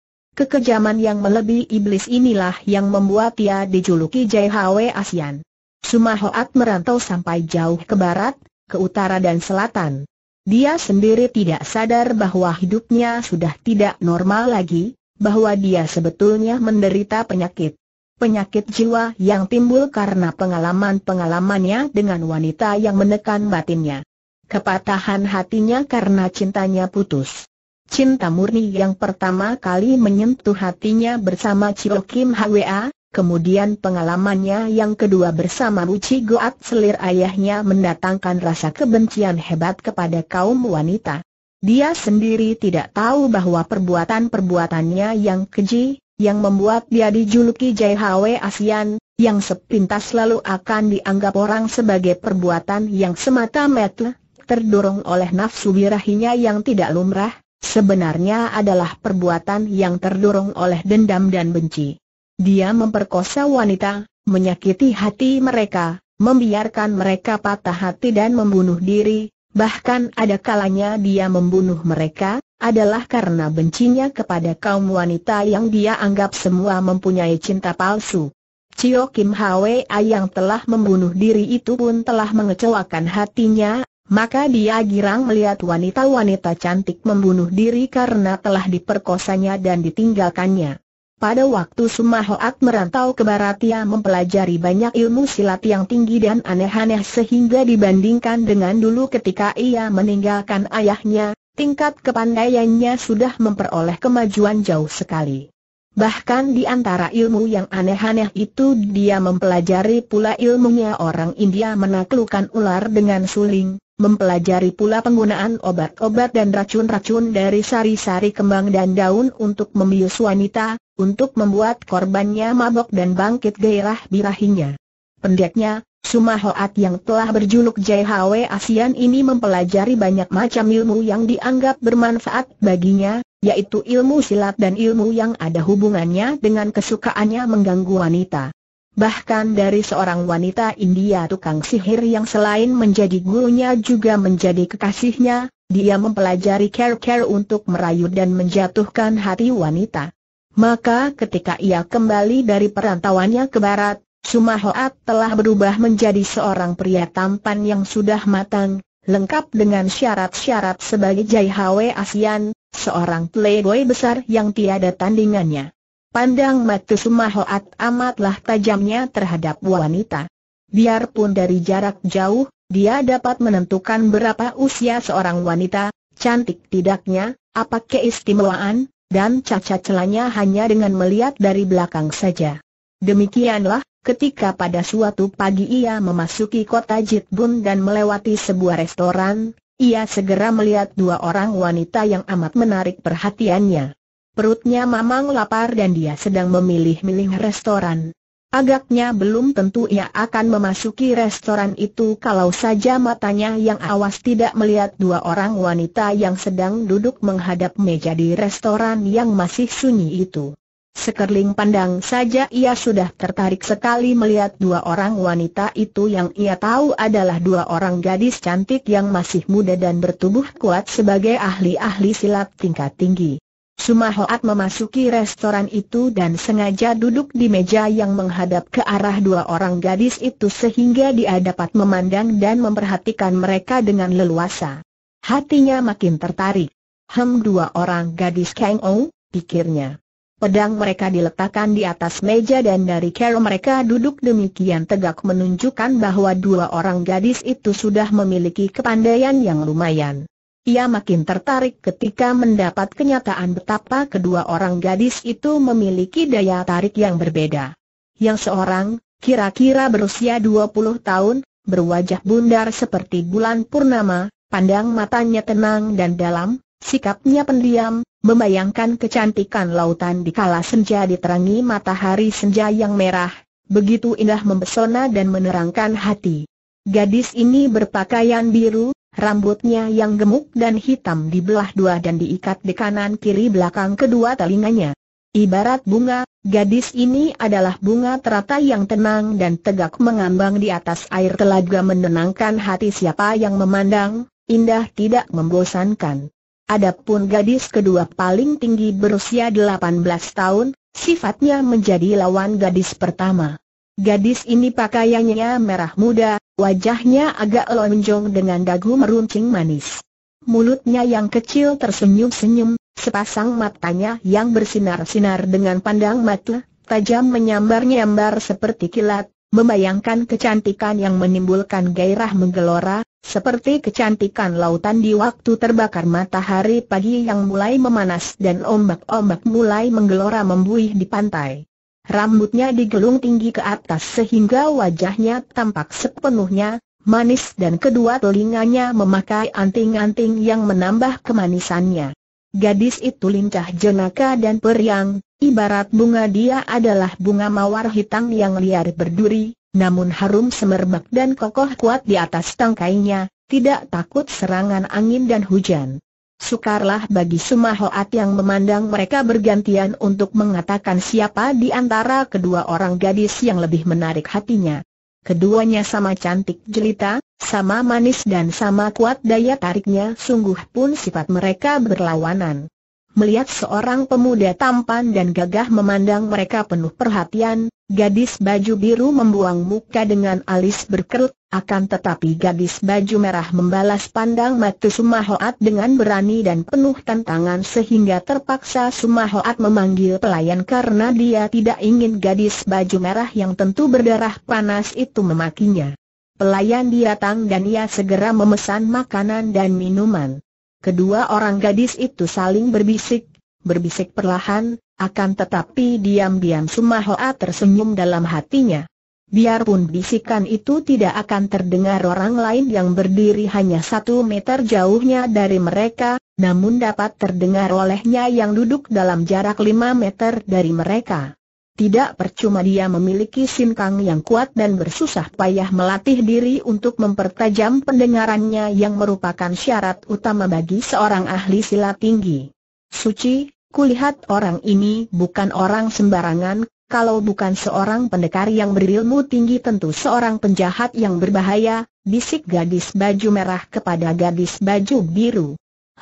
Speaker 1: Kekejaman yang melebihi iblis inilah yang membuat ia dijuluki JHW ASEAN. Sumahoat merantau sampai jauh ke barat, ke utara dan selatan. Dia sendiri tidak sadar bahwa hidupnya sudah tidak normal lagi, bahwa dia sebetulnya menderita penyakit. Penyakit jiwa yang timbul karena pengalaman-pengalamannya dengan wanita yang menekan batinnya. Kepatahan hatinya karena cintanya putus. Cinta murni yang pertama kali menyentuh hatinya bersama Chio Kim Hwa, Kemudian pengalamannya yang kedua bersama Buci Goat selir ayahnya mendatangkan rasa kebencian hebat kepada kaum wanita. Dia sendiri tidak tahu bahwa perbuatan-perbuatannya yang keji, yang membuat dia dijuluki JHW ASEAN, yang sepintas lalu akan dianggap orang sebagai perbuatan yang semata-mata terdorong oleh nafsu birahinya yang tidak lumrah, sebenarnya adalah perbuatan yang terdorong oleh dendam dan benci. Dia memperkosa wanita, menyakiti hati mereka, membiarkan mereka patah hati dan membunuh diri, bahkan ada kalanya dia membunuh mereka, adalah karena bencinya kepada kaum wanita yang dia anggap semua mempunyai cinta palsu. Cio Kim Hwa yang telah membunuh diri itu pun telah mengecewakan hatinya, maka dia girang melihat wanita-wanita cantik membunuh diri karena telah diperkosanya dan ditinggalkannya. Pada waktu Sumahoat merantau ke barat ia mempelajari banyak ilmu silat yang tinggi dan aneh-aneh sehingga dibandingkan dengan dulu ketika ia meninggalkan ayahnya, tingkat kepandaiannya sudah memperoleh kemajuan jauh sekali. Bahkan di antara ilmu yang aneh-aneh itu dia mempelajari pula ilmunya orang India menaklukkan ular dengan suling, mempelajari pula penggunaan obat-obat dan racun-racun dari sari-sari kembang dan daun untuk membius wanita, untuk membuat korbannya mabok dan bangkit gairah birahinya. Pendeknya, Suma yang telah berjuluk JHW ASEAN ini mempelajari banyak macam ilmu yang dianggap bermanfaat baginya, yaitu ilmu silat dan ilmu yang ada hubungannya dengan kesukaannya mengganggu wanita. Bahkan dari seorang wanita India tukang sihir yang selain menjadi gurunya juga menjadi kekasihnya, dia mempelajari care-care untuk merayu dan menjatuhkan hati wanita. Maka ketika ia kembali dari perantauannya ke barat, Sumahoat telah berubah menjadi seorang pria tampan yang sudah matang, lengkap dengan syarat-syarat sebagai Jai Hwe Asian, seorang playboy besar yang tiada tandingannya. Pandang mata Sumahoat amatlah tajamnya terhadap wanita. Biarpun dari jarak jauh, dia dapat menentukan berapa usia seorang wanita, cantik tidaknya, apa keistimewaan, dan cacat celanya hanya dengan melihat dari belakang saja. Demikianlah, ketika pada suatu pagi ia memasuki kota Jitbun dan melewati sebuah restoran, ia segera melihat dua orang wanita yang amat menarik perhatiannya. Perutnya mamang lapar dan dia sedang memilih-milih restoran. Agaknya belum tentu ia akan memasuki restoran itu kalau saja matanya yang awas tidak melihat dua orang wanita yang sedang duduk menghadap meja di restoran yang masih sunyi itu. Sekerling pandang saja ia sudah tertarik sekali melihat dua orang wanita itu yang ia tahu adalah dua orang gadis cantik yang masih muda dan bertubuh kuat sebagai ahli-ahli silat tingkat tinggi. Sumahoat memasuki restoran itu dan sengaja duduk di meja yang menghadap ke arah dua orang gadis itu sehingga dia dapat memandang dan memperhatikan mereka dengan leluasa. Hatinya makin tertarik. Hem dua orang gadis Kang Ou, pikirnya. Pedang mereka diletakkan di atas meja dan dari cara mereka duduk demikian tegak menunjukkan bahwa dua orang gadis itu sudah memiliki kepandaian yang lumayan. Ia makin tertarik ketika mendapat kenyataan betapa kedua orang gadis itu memiliki daya tarik yang berbeda. Yang seorang, kira-kira berusia 20 tahun, berwajah bundar seperti bulan purnama, pandang matanya tenang dan dalam, sikapnya pendiam, membayangkan kecantikan lautan di kala senja diterangi matahari senja yang merah, begitu indah mempesona dan menerangkan hati. Gadis ini berpakaian biru, Rambutnya yang gemuk dan hitam dibelah dua dan diikat di kanan kiri belakang kedua telinganya. Ibarat bunga, gadis ini adalah bunga teratai yang tenang dan tegak mengambang di atas air telaga menenangkan hati siapa yang memandang, indah tidak membosankan. Adapun gadis kedua paling tinggi berusia 18 tahun, sifatnya menjadi lawan gadis pertama. Gadis ini pakaiannya merah muda, wajahnya agak lonjong dengan dagu meruncing manis. Mulutnya yang kecil tersenyum-senyum, sepasang matanya yang bersinar-sinar dengan pandang mata, tajam menyambar-nyambar seperti kilat, membayangkan kecantikan yang menimbulkan gairah menggelora, seperti kecantikan lautan di waktu terbakar matahari pagi yang mulai memanas dan ombak-ombak mulai menggelora membuih di pantai rambutnya digelung tinggi ke atas sehingga wajahnya tampak sepenuhnya, manis dan kedua telinganya memakai anting-anting yang menambah kemanisannya. Gadis itu lincah jenaka dan periang, ibarat bunga dia adalah bunga mawar hitam yang liar berduri, namun harum semerbak dan kokoh kuat di atas tangkainya, tidak takut serangan angin dan hujan. Sukarlah bagi Sumahoat yang memandang mereka bergantian untuk mengatakan siapa di antara kedua orang gadis yang lebih menarik hatinya. Keduanya sama cantik jelita, sama manis dan sama kuat daya tariknya sungguh pun sifat mereka berlawanan. Melihat seorang pemuda tampan dan gagah memandang mereka penuh perhatian, gadis baju biru membuang muka dengan alis berkerut, akan tetapi gadis baju merah membalas pandang mata Sumahoat dengan berani dan penuh tantangan sehingga terpaksa Sumahoat memanggil pelayan karena dia tidak ingin gadis baju merah yang tentu berdarah panas itu memakinya. Pelayan datang dan ia segera memesan makanan dan minuman. Kedua orang gadis itu saling berbisik, berbisik perlahan, akan tetapi diam-diam Sumahoat tersenyum dalam hatinya. Biarpun bisikan itu tidak akan terdengar orang lain yang berdiri hanya satu meter jauhnya dari mereka, namun dapat terdengar olehnya yang duduk dalam jarak lima meter dari mereka. Tidak percuma dia memiliki sinkang yang kuat dan bersusah payah melatih diri untuk mempertajam pendengarannya yang merupakan syarat utama bagi seorang ahli silat tinggi. Suci, kulihat orang ini bukan orang sembarangan, kalau bukan seorang pendekar yang berilmu tinggi tentu seorang penjahat yang berbahaya, bisik gadis baju merah kepada gadis baju biru.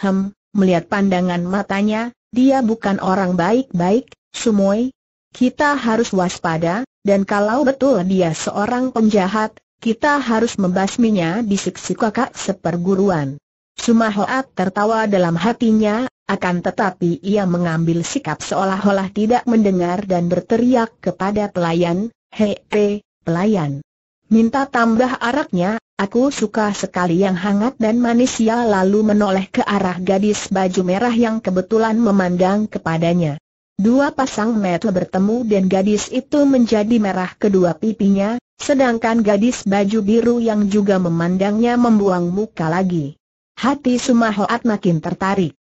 Speaker 1: Hem, melihat pandangan matanya, dia bukan orang baik-baik, Sumoy. Kita harus waspada, dan kalau betul dia seorang penjahat, kita harus membasminya bisik si kakak seperguruan. Sumahoat tertawa dalam hatinya, akan tetapi ia mengambil sikap seolah-olah tidak mendengar dan berteriak kepada pelayan, Hei, he, pelayan. Minta tambah araknya, aku suka sekali yang hangat dan manis ya lalu menoleh ke arah gadis baju merah yang kebetulan memandang kepadanya. Dua pasang mata bertemu dan gadis itu menjadi merah kedua pipinya, sedangkan gadis baju biru yang juga memandangnya membuang muka lagi. Hati Sumahoat makin tertarik.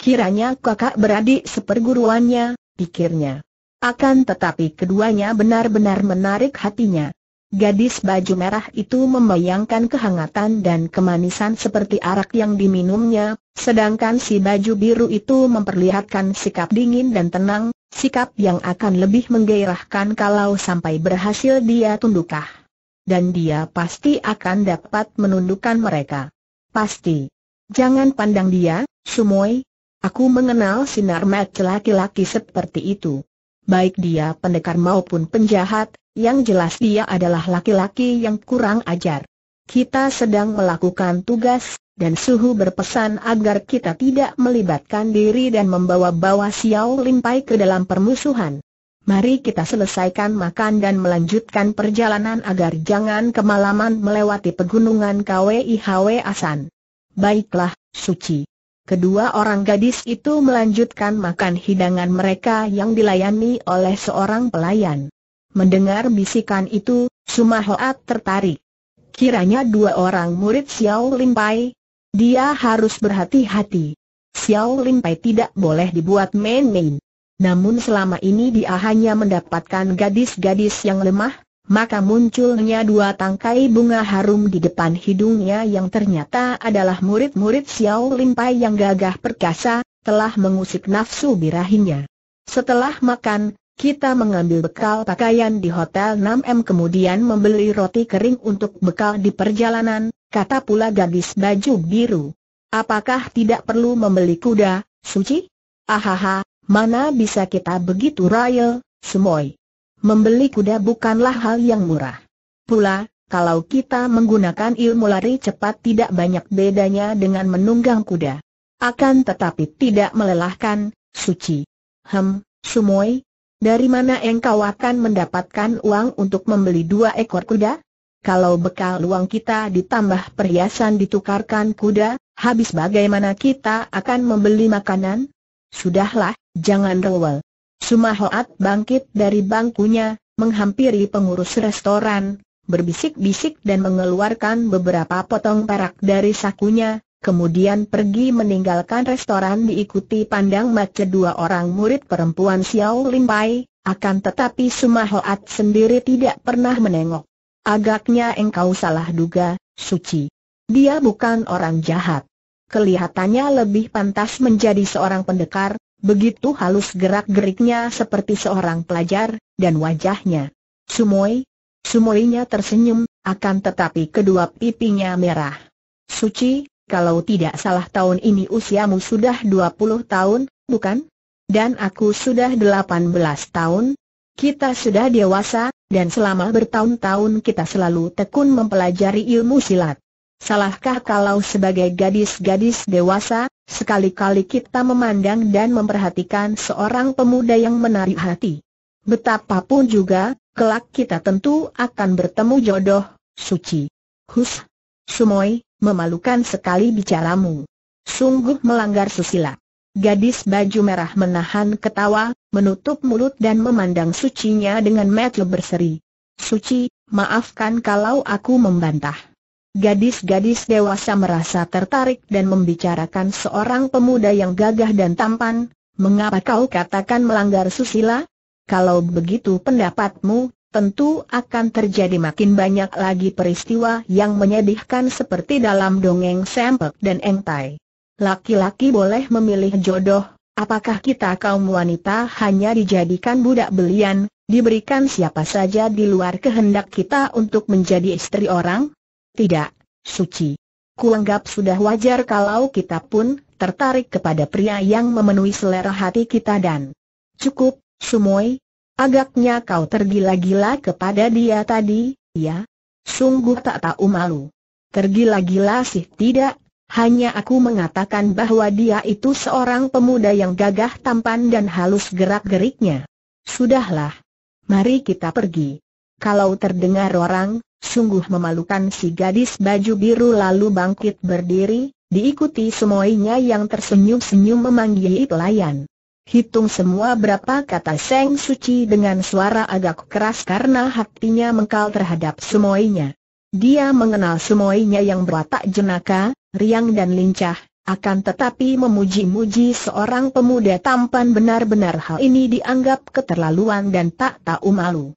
Speaker 1: Kiranya kakak beradik seperguruannya, pikirnya. Akan tetapi keduanya benar-benar menarik hatinya. Gadis baju merah itu membayangkan kehangatan dan kemanisan seperti arak yang diminumnya, sedangkan si baju biru itu memperlihatkan sikap dingin dan tenang, sikap yang akan lebih menggairahkan kalau sampai berhasil dia tundukah. Dan dia pasti akan dapat menundukkan mereka. Pasti. Jangan pandang dia, sumoy Aku mengenal sinar mata laki-laki seperti itu. Baik dia pendekar maupun penjahat, yang jelas dia adalah laki-laki yang kurang ajar. Kita sedang melakukan tugas, dan Suhu berpesan agar kita tidak melibatkan diri dan membawa-bawa Xiao Limpai ke dalam permusuhan. Mari kita selesaikan makan dan melanjutkan perjalanan agar jangan kemalaman melewati pegunungan KWIHW Asan. Baiklah, Suci. Kedua orang gadis itu melanjutkan makan hidangan mereka yang dilayani oleh seorang pelayan. Mendengar bisikan itu, Sumahoat tertarik. Kiranya dua orang murid Xiao Limpai. dia harus berhati-hati. Xiao Limpai tidak boleh dibuat main-main. Namun selama ini dia hanya mendapatkan gadis-gadis yang lemah, maka munculnya dua tangkai bunga harum di depan hidungnya yang ternyata adalah murid-murid Xiao Limpai yang gagah perkasa, telah mengusik nafsu birahinya. Setelah makan, kita mengambil bekal pakaian di Hotel 6M kemudian membeli roti kering untuk bekal di perjalanan, kata pula gadis baju biru. Apakah tidak perlu membeli kuda, Suci? Ahaha, mana bisa kita begitu royal, semoy? Membeli kuda bukanlah hal yang murah. Pula, kalau kita menggunakan ilmu lari cepat tidak banyak bedanya dengan menunggang kuda. Akan tetapi tidak melelahkan, suci. Hem, Sumoy, dari mana engkau akan mendapatkan uang untuk membeli dua ekor kuda? Kalau bekal uang kita ditambah perhiasan ditukarkan kuda, habis bagaimana kita akan membeli makanan? Sudahlah, jangan rewel. Sumahoat bangkit dari bangkunya, menghampiri pengurus restoran, berbisik-bisik dan mengeluarkan beberapa potong perak dari sakunya, kemudian pergi meninggalkan restoran diikuti pandang mata dua orang murid perempuan Xiao Lim Pai, akan tetapi Sumahoat sendiri tidak pernah menengok. Agaknya engkau salah duga, Suci. Dia bukan orang jahat. Kelihatannya lebih pantas menjadi seorang pendekar, Begitu halus gerak-geriknya seperti seorang pelajar, dan wajahnya. Sumoi. Sumoinya tersenyum, akan tetapi kedua pipinya merah. Suci, kalau tidak salah tahun ini usiamu sudah 20 tahun, bukan? Dan aku sudah 18 tahun. Kita sudah dewasa, dan selama bertahun-tahun kita selalu tekun mempelajari ilmu silat. Salahkah kalau sebagai gadis-gadis dewasa, sekali-kali kita memandang dan memperhatikan seorang pemuda yang menarik hati? Betapapun juga, kelak kita tentu akan bertemu jodoh, suci. Hus, sumoi, memalukan sekali bicaramu. Sungguh melanggar susila. Gadis baju merah menahan ketawa, menutup mulut dan memandang sucinya dengan mata berseri. Suci, maafkan kalau aku membantah. Gadis-gadis dewasa merasa tertarik dan membicarakan seorang pemuda yang gagah dan tampan, mengapa kau katakan melanggar susila? Kalau begitu pendapatmu, tentu akan terjadi makin banyak lagi peristiwa yang menyedihkan seperti dalam dongeng Sempek dan Engtai. Laki-laki boleh memilih jodoh, apakah kita kaum wanita hanya dijadikan budak belian, diberikan siapa saja di luar kehendak kita untuk menjadi istri orang? Tidak, suci. Kuanggap sudah wajar kalau kita pun tertarik kepada pria yang memenuhi selera hati kita dan cukup, Sumoy. Agaknya kau tergila-gila kepada dia tadi, ya? Sungguh tak tahu malu. Tergila-gila sih tidak, hanya aku mengatakan bahwa dia itu seorang pemuda yang gagah tampan dan halus gerak-geriknya. Sudahlah. Mari kita pergi. Kalau terdengar orang, Sungguh memalukan si gadis baju biru lalu bangkit berdiri, diikuti semuanya yang tersenyum-senyum memanggili pelayan. Hitung semua berapa kata Seng Suci dengan suara agak keras karena hatinya mengkal terhadap semuanya. Dia mengenal semuanya yang berwatak jenaka, riang dan lincah, akan tetapi memuji-muji seorang pemuda tampan benar-benar hal ini dianggap keterlaluan dan tak tahu malu.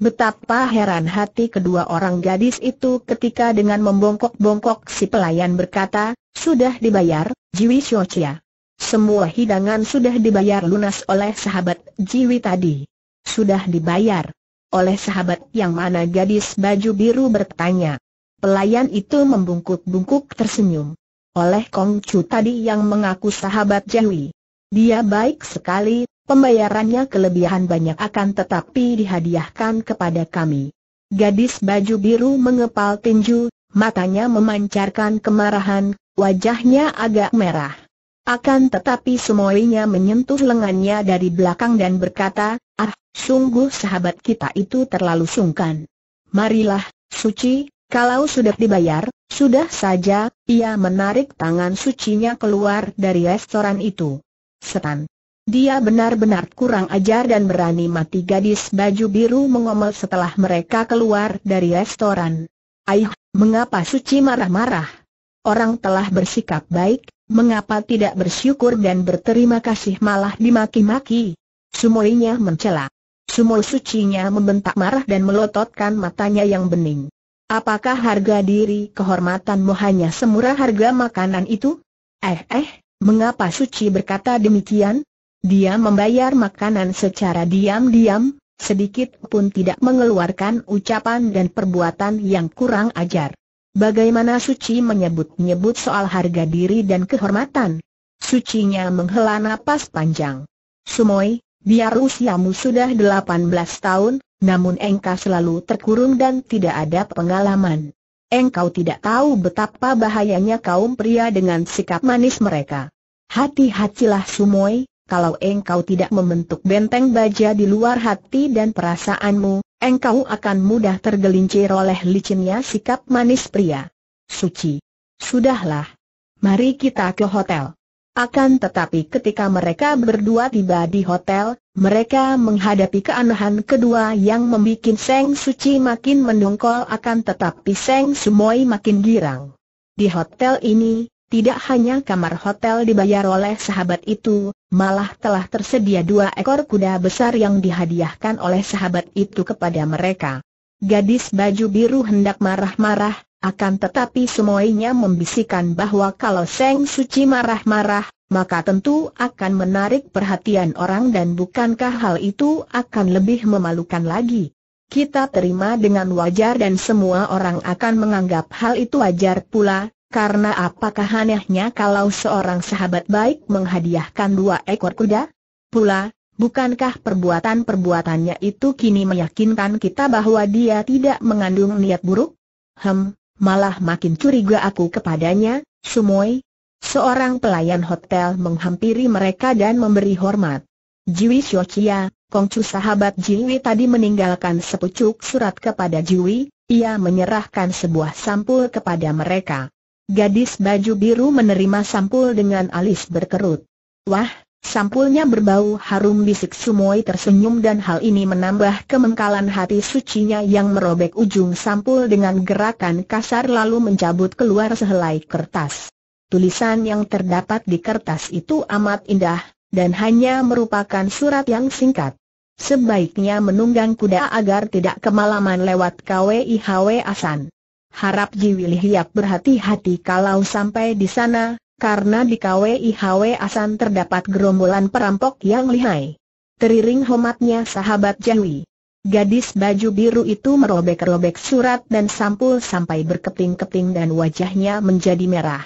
Speaker 1: Betapa heran hati kedua orang gadis itu ketika dengan membongkok-bongkok si pelayan berkata, sudah dibayar, Jiwi Shochia. Semua hidangan sudah dibayar lunas oleh sahabat Jiwi tadi. Sudah dibayar. Oleh sahabat yang mana gadis baju biru bertanya. Pelayan itu membungkuk-bungkuk tersenyum. Oleh Kong Chu tadi yang mengaku sahabat Jiwi. Dia baik sekali, Pembayarannya kelebihan banyak akan tetapi dihadiahkan kepada kami. Gadis baju biru mengepal tinju, matanya memancarkan kemarahan, wajahnya agak merah. Akan tetapi semuanya menyentuh lengannya dari belakang dan berkata, Ah, sungguh sahabat kita itu terlalu sungkan. Marilah, suci, kalau sudah dibayar, sudah saja, ia menarik tangan sucinya keluar dari restoran itu. Setan, dia benar-benar kurang ajar dan berani mati gadis baju biru mengomel setelah mereka keluar dari restoran. Aih, mengapa Suci marah-marah? Orang telah bersikap baik, mengapa tidak bersyukur dan berterima kasih malah dimaki-maki? Sumoinya mencela. Sumol sucinya membentak marah dan melototkan matanya yang bening. Apakah harga diri kehormatanmu hanya semurah harga makanan itu? Eh eh, mengapa suci berkata demikian? Dia membayar makanan secara diam-diam, sedikit pun tidak mengeluarkan ucapan dan perbuatan yang kurang ajar. Bagaimana Suci menyebut-nyebut soal harga diri dan kehormatan? Sucinya menghela napas panjang. Sumoy, biar usiamu sudah 18 tahun, namun engkau selalu terkurung dan tidak ada pengalaman. Engkau tidak tahu betapa bahayanya kaum pria dengan sikap manis mereka. Hati-hatilah Sumoy, kalau engkau tidak membentuk benteng baja di luar hati dan perasaanmu, engkau akan mudah tergelincir oleh licinnya sikap manis pria. Suci. Sudahlah. Mari kita ke hotel. Akan tetapi ketika mereka berdua tiba di hotel, mereka menghadapi keanehan kedua yang membuat Seng Suci makin mendongkol akan tetapi Seng Sumoi makin girang. Di hotel ini, tidak hanya kamar hotel dibayar oleh sahabat itu, malah telah tersedia dua ekor kuda besar yang dihadiahkan oleh sahabat itu kepada mereka. Gadis baju biru hendak marah-marah, akan tetapi semuanya membisikkan bahwa kalau Seng Suci marah-marah, maka tentu akan menarik perhatian orang dan bukankah hal itu akan lebih memalukan lagi. Kita terima dengan wajar dan semua orang akan menganggap hal itu wajar pula, karena apakah anehnya kalau seorang sahabat baik menghadiahkan dua ekor kuda? Pula, bukankah perbuatan-perbuatannya itu kini meyakinkan kita bahwa dia tidak mengandung niat buruk? Hem, malah makin curiga aku kepadanya, Sumoy. Seorang pelayan hotel menghampiri mereka dan memberi hormat. Jiwi Xiochia, Kongcu sahabat Jiwi tadi meninggalkan sepucuk surat kepada Jiwi, ia menyerahkan sebuah sampul kepada mereka. Gadis baju biru menerima sampul dengan alis berkerut. Wah, sampulnya berbau harum bisik Sumoi tersenyum dan hal ini menambah kemengkalan hati sucinya yang merobek ujung sampul dengan gerakan kasar lalu mencabut keluar sehelai kertas. Tulisan yang terdapat di kertas itu amat indah, dan hanya merupakan surat yang singkat. Sebaiknya menunggang kuda agar tidak kemalaman lewat KWIHW Asan. Harap Jiwili Hiap berhati-hati kalau sampai di sana, karena di KWIHW Asan terdapat gerombolan perampok yang lihai. Teriring hormatnya sahabat Jawi. Gadis baju biru itu merobek-robek surat dan sampul sampai berkeping-keping dan wajahnya menjadi merah.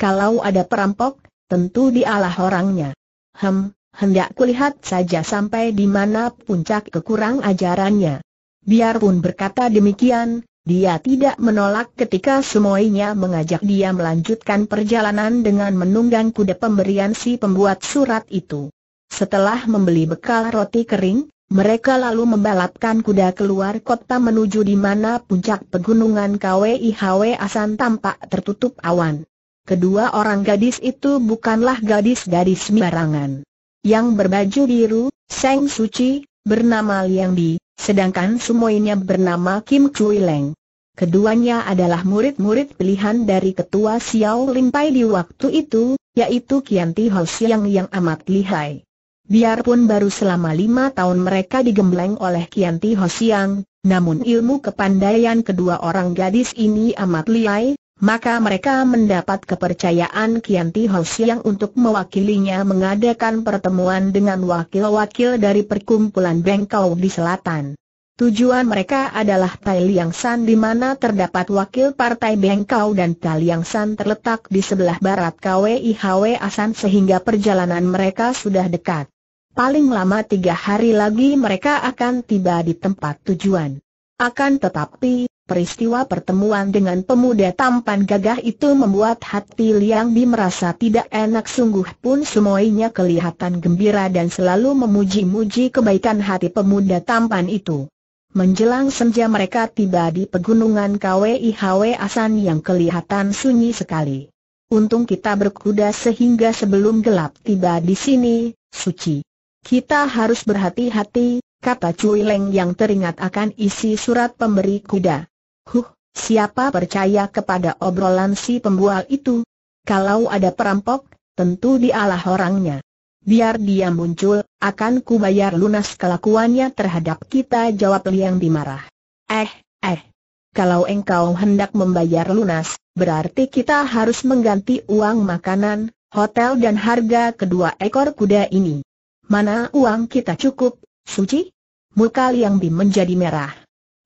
Speaker 1: Kalau ada perampok, tentu dialah orangnya. Hem, hendak kulihat saja sampai di mana puncak kekurang ajarannya. Biarpun berkata demikian, dia tidak menolak ketika semuanya mengajak dia melanjutkan perjalanan dengan menunggang kuda pemberian si pembuat surat itu. Setelah membeli bekal roti kering, mereka lalu membalapkan kuda keluar kota menuju di mana puncak pegunungan KWIHW Asan tampak tertutup awan. Kedua orang gadis itu bukanlah gadis-gadis sembarangan. Yang berbaju biru, Seng Suci, bernama Liang Di. Sedangkan semuanya bernama Kim Chui Leng. Keduanya adalah murid-murid pilihan dari ketua Xiao Lim Pai di waktu itu, yaitu Kian Ti Ho Siang yang amat lihai. Biarpun baru selama lima tahun mereka digembleng oleh Kian Ti Ho Siang, namun ilmu kepandaian kedua orang gadis ini amat lihai, maka mereka mendapat kepercayaan Kian Ti Siang untuk mewakilinya mengadakan pertemuan dengan wakil-wakil dari perkumpulan Bengkau di selatan. Tujuan mereka adalah Tai Liang San di mana terdapat wakil partai Bengkau dan Tai Liang San terletak di sebelah barat Hwe Asan sehingga perjalanan mereka sudah dekat. Paling lama tiga hari lagi mereka akan tiba di tempat tujuan. Akan tetapi, Peristiwa pertemuan dengan pemuda tampan gagah itu membuat hati Liang Bi merasa tidak enak sungguh pun semuanya kelihatan gembira dan selalu memuji-muji kebaikan hati pemuda tampan itu. Menjelang senja mereka tiba di pegunungan KWIHW Asan yang kelihatan sunyi sekali. Untung kita berkuda sehingga sebelum gelap tiba di sini, suci. Kita harus berhati-hati, kata Cui Leng yang teringat akan isi surat pemberi kuda. Huh, siapa percaya kepada obrolan si pembual itu? Kalau ada perampok, tentu dialah orangnya. Biar dia muncul, akan kubayar lunas kelakuannya terhadap kita jawab Liang dimarah. Eh, eh. Kalau engkau hendak membayar lunas, berarti kita harus mengganti uang makanan, hotel dan harga kedua ekor kuda ini. Mana uang kita cukup, Suci? Muka Liang Bim menjadi merah.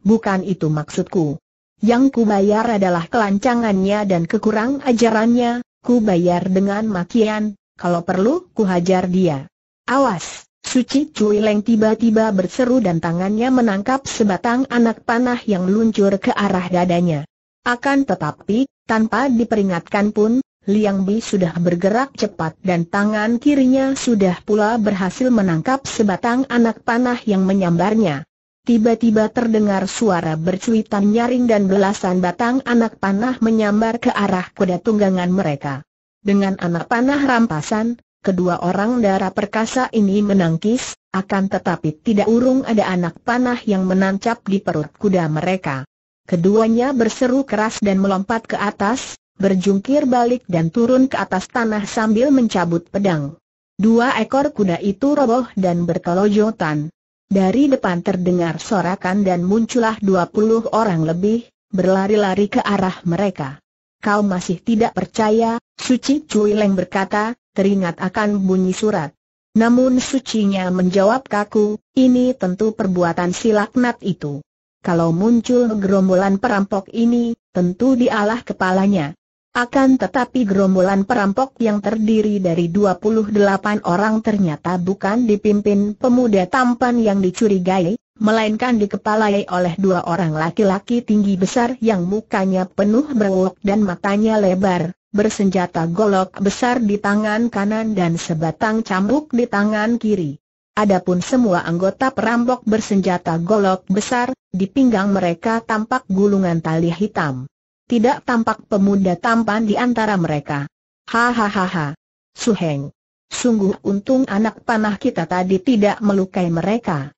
Speaker 1: Bukan itu maksudku. Yang kubayar adalah kelancangannya dan kekurang ajarannya, kubayar dengan makian, kalau perlu ku hajar dia. Awas, Suci Cui Leng tiba-tiba berseru dan tangannya menangkap sebatang anak panah yang luncur ke arah dadanya. Akan tetapi, tanpa diperingatkan pun, Liang Bi sudah bergerak cepat dan tangan kirinya sudah pula berhasil menangkap sebatang anak panah yang menyambarnya tiba-tiba terdengar suara bercuitan nyaring dan belasan batang anak panah menyambar ke arah kuda tunggangan mereka. Dengan anak panah rampasan, kedua orang darah perkasa ini menangkis, akan tetapi tidak urung ada anak panah yang menancap di perut kuda mereka. Keduanya berseru keras dan melompat ke atas, berjungkir balik dan turun ke atas tanah sambil mencabut pedang. Dua ekor kuda itu roboh dan berkelojotan. Dari depan terdengar sorakan dan muncullah dua puluh orang lebih, berlari-lari ke arah mereka. Kau masih tidak percaya, Suci Cui Leng berkata, teringat akan bunyi surat. Namun sucinya menjawab kaku, ini tentu perbuatan si laknat itu. Kalau muncul gerombolan perampok ini, tentu dialah kepalanya. Akan tetapi gerombolan perampok yang terdiri dari 28 orang ternyata bukan dipimpin pemuda tampan yang dicurigai, melainkan dikepalai oleh dua orang laki-laki tinggi besar yang mukanya penuh berwok dan matanya lebar, bersenjata golok besar di tangan kanan dan sebatang cambuk di tangan kiri. Adapun semua anggota perampok bersenjata golok besar, di pinggang mereka tampak gulungan tali hitam tidak tampak pemuda tampan di antara mereka. Hahaha. Su Heng, Sungguh untung anak panah kita tadi tidak melukai mereka.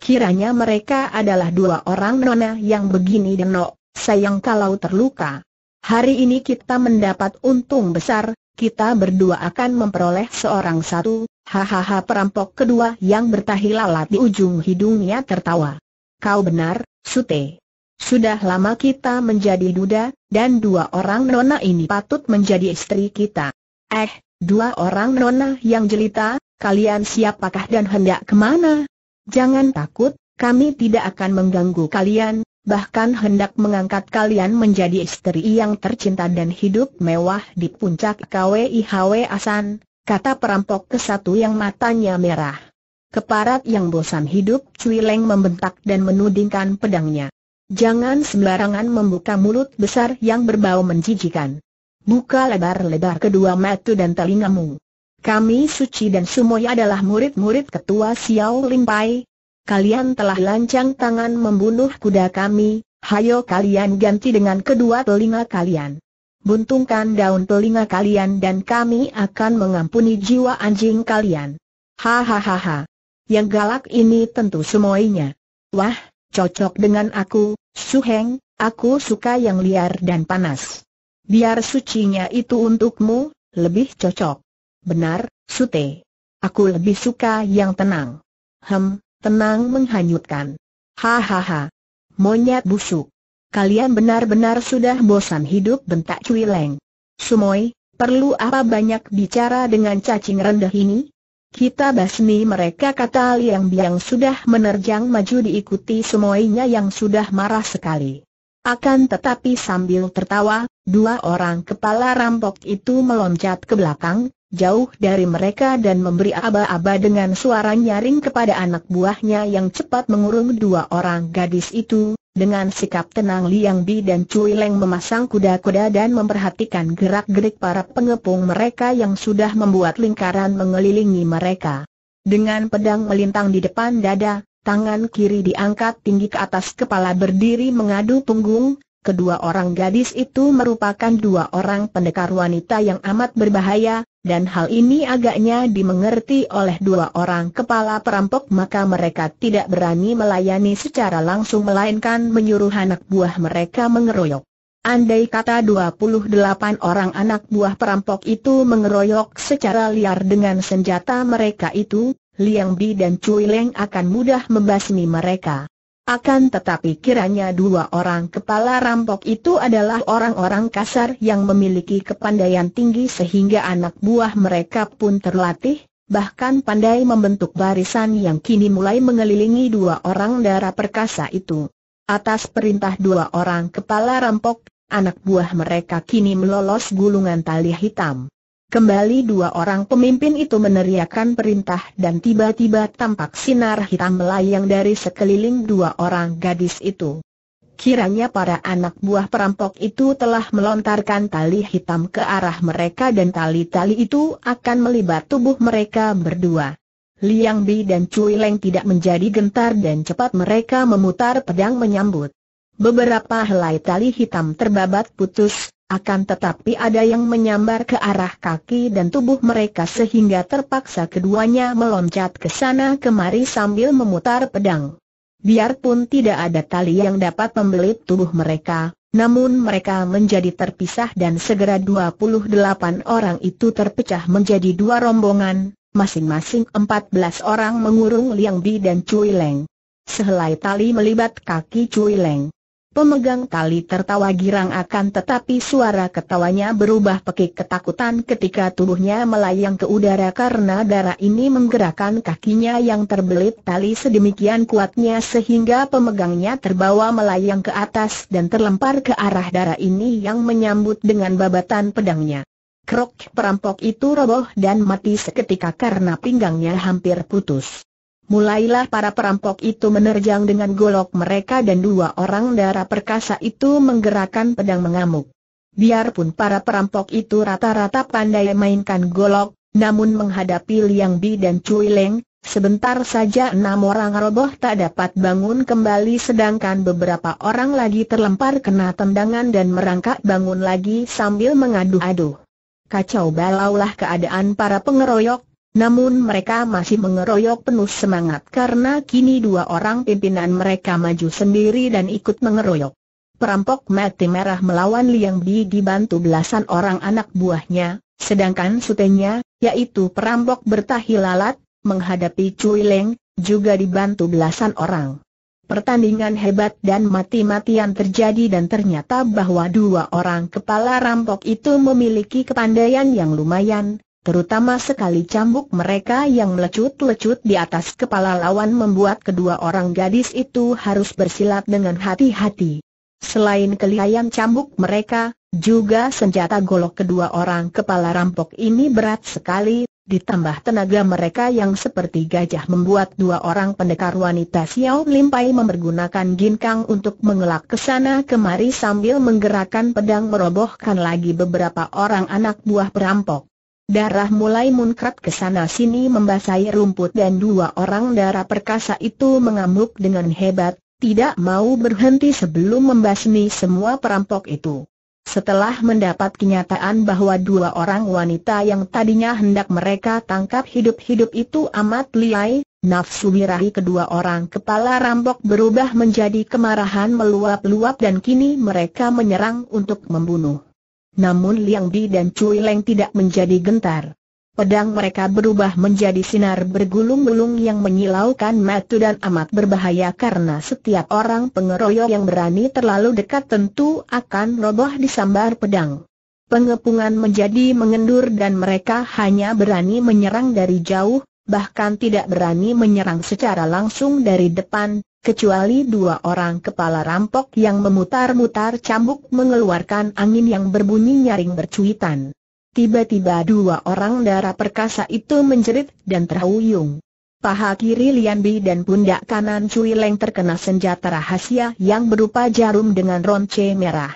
Speaker 1: Kiranya mereka adalah dua orang nona yang begini denok, sayang kalau terluka. Hari ini kita mendapat untung besar, kita berdua akan memperoleh seorang satu, hahaha perampok kedua yang bertahi lalat di ujung hidungnya tertawa. Kau benar, Sute. Sudah lama kita menjadi duda, dan dua orang nona ini patut menjadi istri kita. Eh, dua orang nona yang jelita, kalian siapakah dan hendak kemana? Jangan takut, kami tidak akan mengganggu kalian, bahkan hendak mengangkat kalian menjadi istri yang tercinta dan hidup mewah di puncak KWIHW Asan, kata perampok kesatu yang matanya merah. Keparat yang bosan hidup Cui Leng membentak dan menudingkan pedangnya. Jangan sembarangan membuka mulut besar yang berbau menjijikan. Buka lebar-lebar kedua mata dan telingamu. Kami Suci dan Sumoy adalah murid-murid ketua Xiao Limpai. Kalian telah lancang tangan membunuh kuda kami, hayo kalian ganti dengan kedua telinga kalian. Buntungkan daun telinga kalian dan kami akan mengampuni jiwa anjing kalian. Hahaha. Yang galak ini tentu semuanya. Wah, Cocok dengan aku, Su Heng, aku suka yang liar dan panas. Biar sucinya itu untukmu, lebih cocok. Benar, Sute. Aku lebih suka yang tenang. Hem, tenang menghanyutkan. Hahaha. Monyet busuk. Kalian benar-benar sudah bosan hidup bentak Cui Leng. Sumoy, perlu apa banyak bicara dengan cacing rendah ini? Kita basmi mereka kata Liang Biang sudah menerjang maju diikuti semuanya yang sudah marah sekali. Akan tetapi sambil tertawa, dua orang kepala rampok itu meloncat ke belakang, jauh dari mereka dan memberi aba-aba dengan suara nyaring kepada anak buahnya yang cepat mengurung dua orang gadis itu, dengan sikap tenang Liang Bi dan Cui Leng memasang kuda-kuda dan memperhatikan gerak-gerik para pengepung mereka yang sudah membuat lingkaran mengelilingi mereka. Dengan pedang melintang di depan dada, tangan kiri diangkat tinggi ke atas kepala berdiri mengadu punggung, Kedua orang gadis itu merupakan dua orang pendekar wanita yang amat berbahaya, dan hal ini agaknya dimengerti oleh dua orang kepala perampok maka mereka tidak berani melayani secara langsung melainkan menyuruh anak buah mereka mengeroyok. Andai kata 28 orang anak buah perampok itu mengeroyok secara liar dengan senjata mereka itu, Liang Bi dan Cui Leng akan mudah membasmi mereka. Akan tetapi kiranya dua orang kepala rampok itu adalah orang-orang kasar yang memiliki kepandaian tinggi sehingga anak buah mereka pun terlatih, bahkan pandai membentuk barisan yang kini mulai mengelilingi dua orang darah perkasa itu. Atas perintah dua orang kepala rampok, anak buah mereka kini melolos gulungan tali hitam. Kembali dua orang pemimpin itu meneriakkan perintah dan tiba-tiba tampak sinar hitam melayang dari sekeliling dua orang gadis itu. Kiranya para anak buah perampok itu telah melontarkan tali hitam ke arah mereka dan tali-tali itu akan melibat tubuh mereka berdua. Liang Bi dan Cui Leng tidak menjadi gentar dan cepat mereka memutar pedang menyambut. Beberapa helai tali hitam terbabat putus, akan tetapi ada yang menyambar ke arah kaki dan tubuh mereka sehingga terpaksa keduanya meloncat ke sana kemari sambil memutar pedang. Biarpun tidak ada tali yang dapat membelit tubuh mereka, namun mereka menjadi terpisah dan segera 28 orang itu terpecah menjadi dua rombongan, masing-masing 14 orang mengurung Liang Bi dan Cui Leng. Sehelai tali melibat kaki Cui Leng. Pemegang tali tertawa girang akan tetapi suara ketawanya berubah pekik ketakutan ketika tubuhnya melayang ke udara karena darah ini menggerakkan kakinya yang terbelit tali sedemikian kuatnya sehingga pemegangnya terbawa melayang ke atas dan terlempar ke arah darah ini yang menyambut dengan babatan pedangnya. Krok perampok itu roboh dan mati seketika karena pinggangnya hampir putus. Mulailah para perampok itu menerjang dengan golok mereka dan dua orang darah perkasa itu menggerakkan pedang mengamuk. Biarpun para perampok itu rata-rata pandai mainkan golok, namun menghadapi Liang Bi dan Cui Leng, sebentar saja enam orang roboh tak dapat bangun kembali sedangkan beberapa orang lagi terlempar kena tendangan dan merangkak bangun lagi sambil mengadu-adu. Kacau balaulah keadaan para pengeroyok, namun mereka masih mengeroyok penuh semangat karena kini dua orang pimpinan mereka maju sendiri dan ikut mengeroyok. Perampok mati merah melawan Liang Bi dibantu belasan orang anak buahnya, sedangkan sutenya, yaitu perampok bertahi lalat, menghadapi Cui Leng, juga dibantu belasan orang. Pertandingan hebat dan mati-matian terjadi dan ternyata bahwa dua orang kepala rampok itu memiliki kepandaian yang lumayan, Terutama sekali cambuk mereka yang melecut-lecut di atas kepala lawan membuat kedua orang gadis itu harus bersilat dengan hati-hati. Selain kelihayan cambuk mereka, juga senjata golok kedua orang kepala rampok ini berat sekali, ditambah tenaga mereka yang seperti gajah membuat dua orang pendekar wanita Xiao Limpai mempergunakan ginkang untuk mengelak ke sana kemari sambil menggerakkan pedang merobohkan lagi beberapa orang anak buah perampok. Darah mulai munkrat ke sana-sini membasahi rumput dan dua orang darah perkasa itu mengamuk dengan hebat, tidak mau berhenti sebelum membasmi semua perampok itu. Setelah mendapat kenyataan bahwa dua orang wanita yang tadinya hendak mereka tangkap hidup-hidup itu amat liai, nafsu birahi kedua orang kepala rampok berubah menjadi kemarahan meluap-luap dan kini mereka menyerang untuk membunuh namun Liang Bi dan Cui Leng tidak menjadi gentar. Pedang mereka berubah menjadi sinar bergulung-gulung yang menyilaukan mata dan amat berbahaya karena setiap orang pengeroyok yang berani terlalu dekat tentu akan roboh disambar pedang. Pengepungan menjadi mengendur dan mereka hanya berani menyerang dari jauh, bahkan tidak berani menyerang secara langsung dari depan, kecuali dua orang kepala rampok yang memutar-mutar cambuk mengeluarkan angin yang berbunyi nyaring bercuitan. Tiba-tiba dua orang darah perkasa itu menjerit dan terhuyung. Paha kiri Bi dan pundak kanan Cui Leng terkena senjata rahasia yang berupa jarum dengan ronce merah.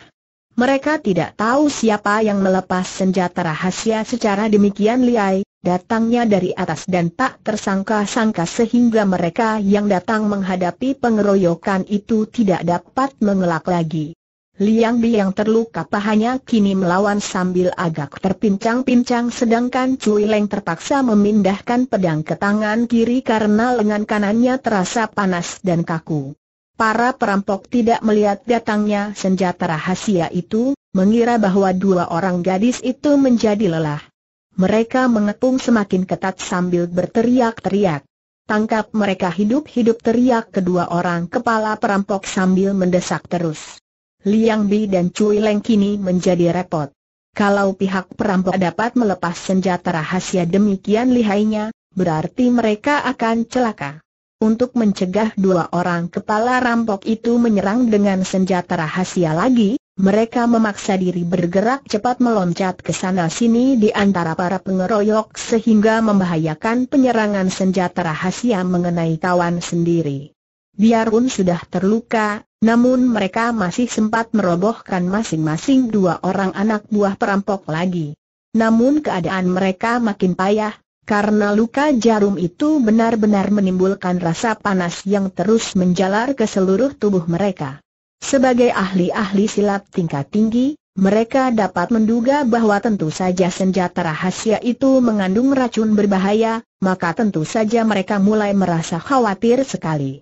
Speaker 1: Mereka tidak tahu siapa yang melepas senjata rahasia secara demikian liai, datangnya dari atas dan tak tersangka-sangka sehingga mereka yang datang menghadapi pengeroyokan itu tidak dapat mengelak lagi. Liang Bi yang terluka pahanya kini melawan sambil agak terpincang-pincang sedangkan Cui Leng terpaksa memindahkan pedang ke tangan kiri karena lengan kanannya terasa panas dan kaku. Para perampok tidak melihat datangnya senjata rahasia itu, mengira bahwa dua orang gadis itu menjadi lelah. Mereka mengepung semakin ketat sambil berteriak-teriak. Tangkap mereka hidup-hidup teriak kedua orang kepala perampok sambil mendesak terus. Liang Bi dan Cui Leng kini menjadi repot. Kalau pihak perampok dapat melepas senjata rahasia demikian lihainya, berarti mereka akan celaka untuk mencegah dua orang kepala rampok itu menyerang dengan senjata rahasia lagi, mereka memaksa diri bergerak cepat meloncat ke sana-sini di antara para pengeroyok sehingga membahayakan penyerangan senjata rahasia mengenai kawan sendiri. Biarun sudah terluka, namun mereka masih sempat merobohkan masing-masing dua orang anak buah perampok lagi. Namun keadaan mereka makin payah, karena luka jarum itu benar-benar menimbulkan rasa panas yang terus menjalar ke seluruh tubuh mereka. Sebagai ahli-ahli silat tingkat tinggi, mereka dapat menduga bahwa tentu saja senjata rahasia itu mengandung racun berbahaya, maka tentu saja mereka mulai merasa khawatir sekali.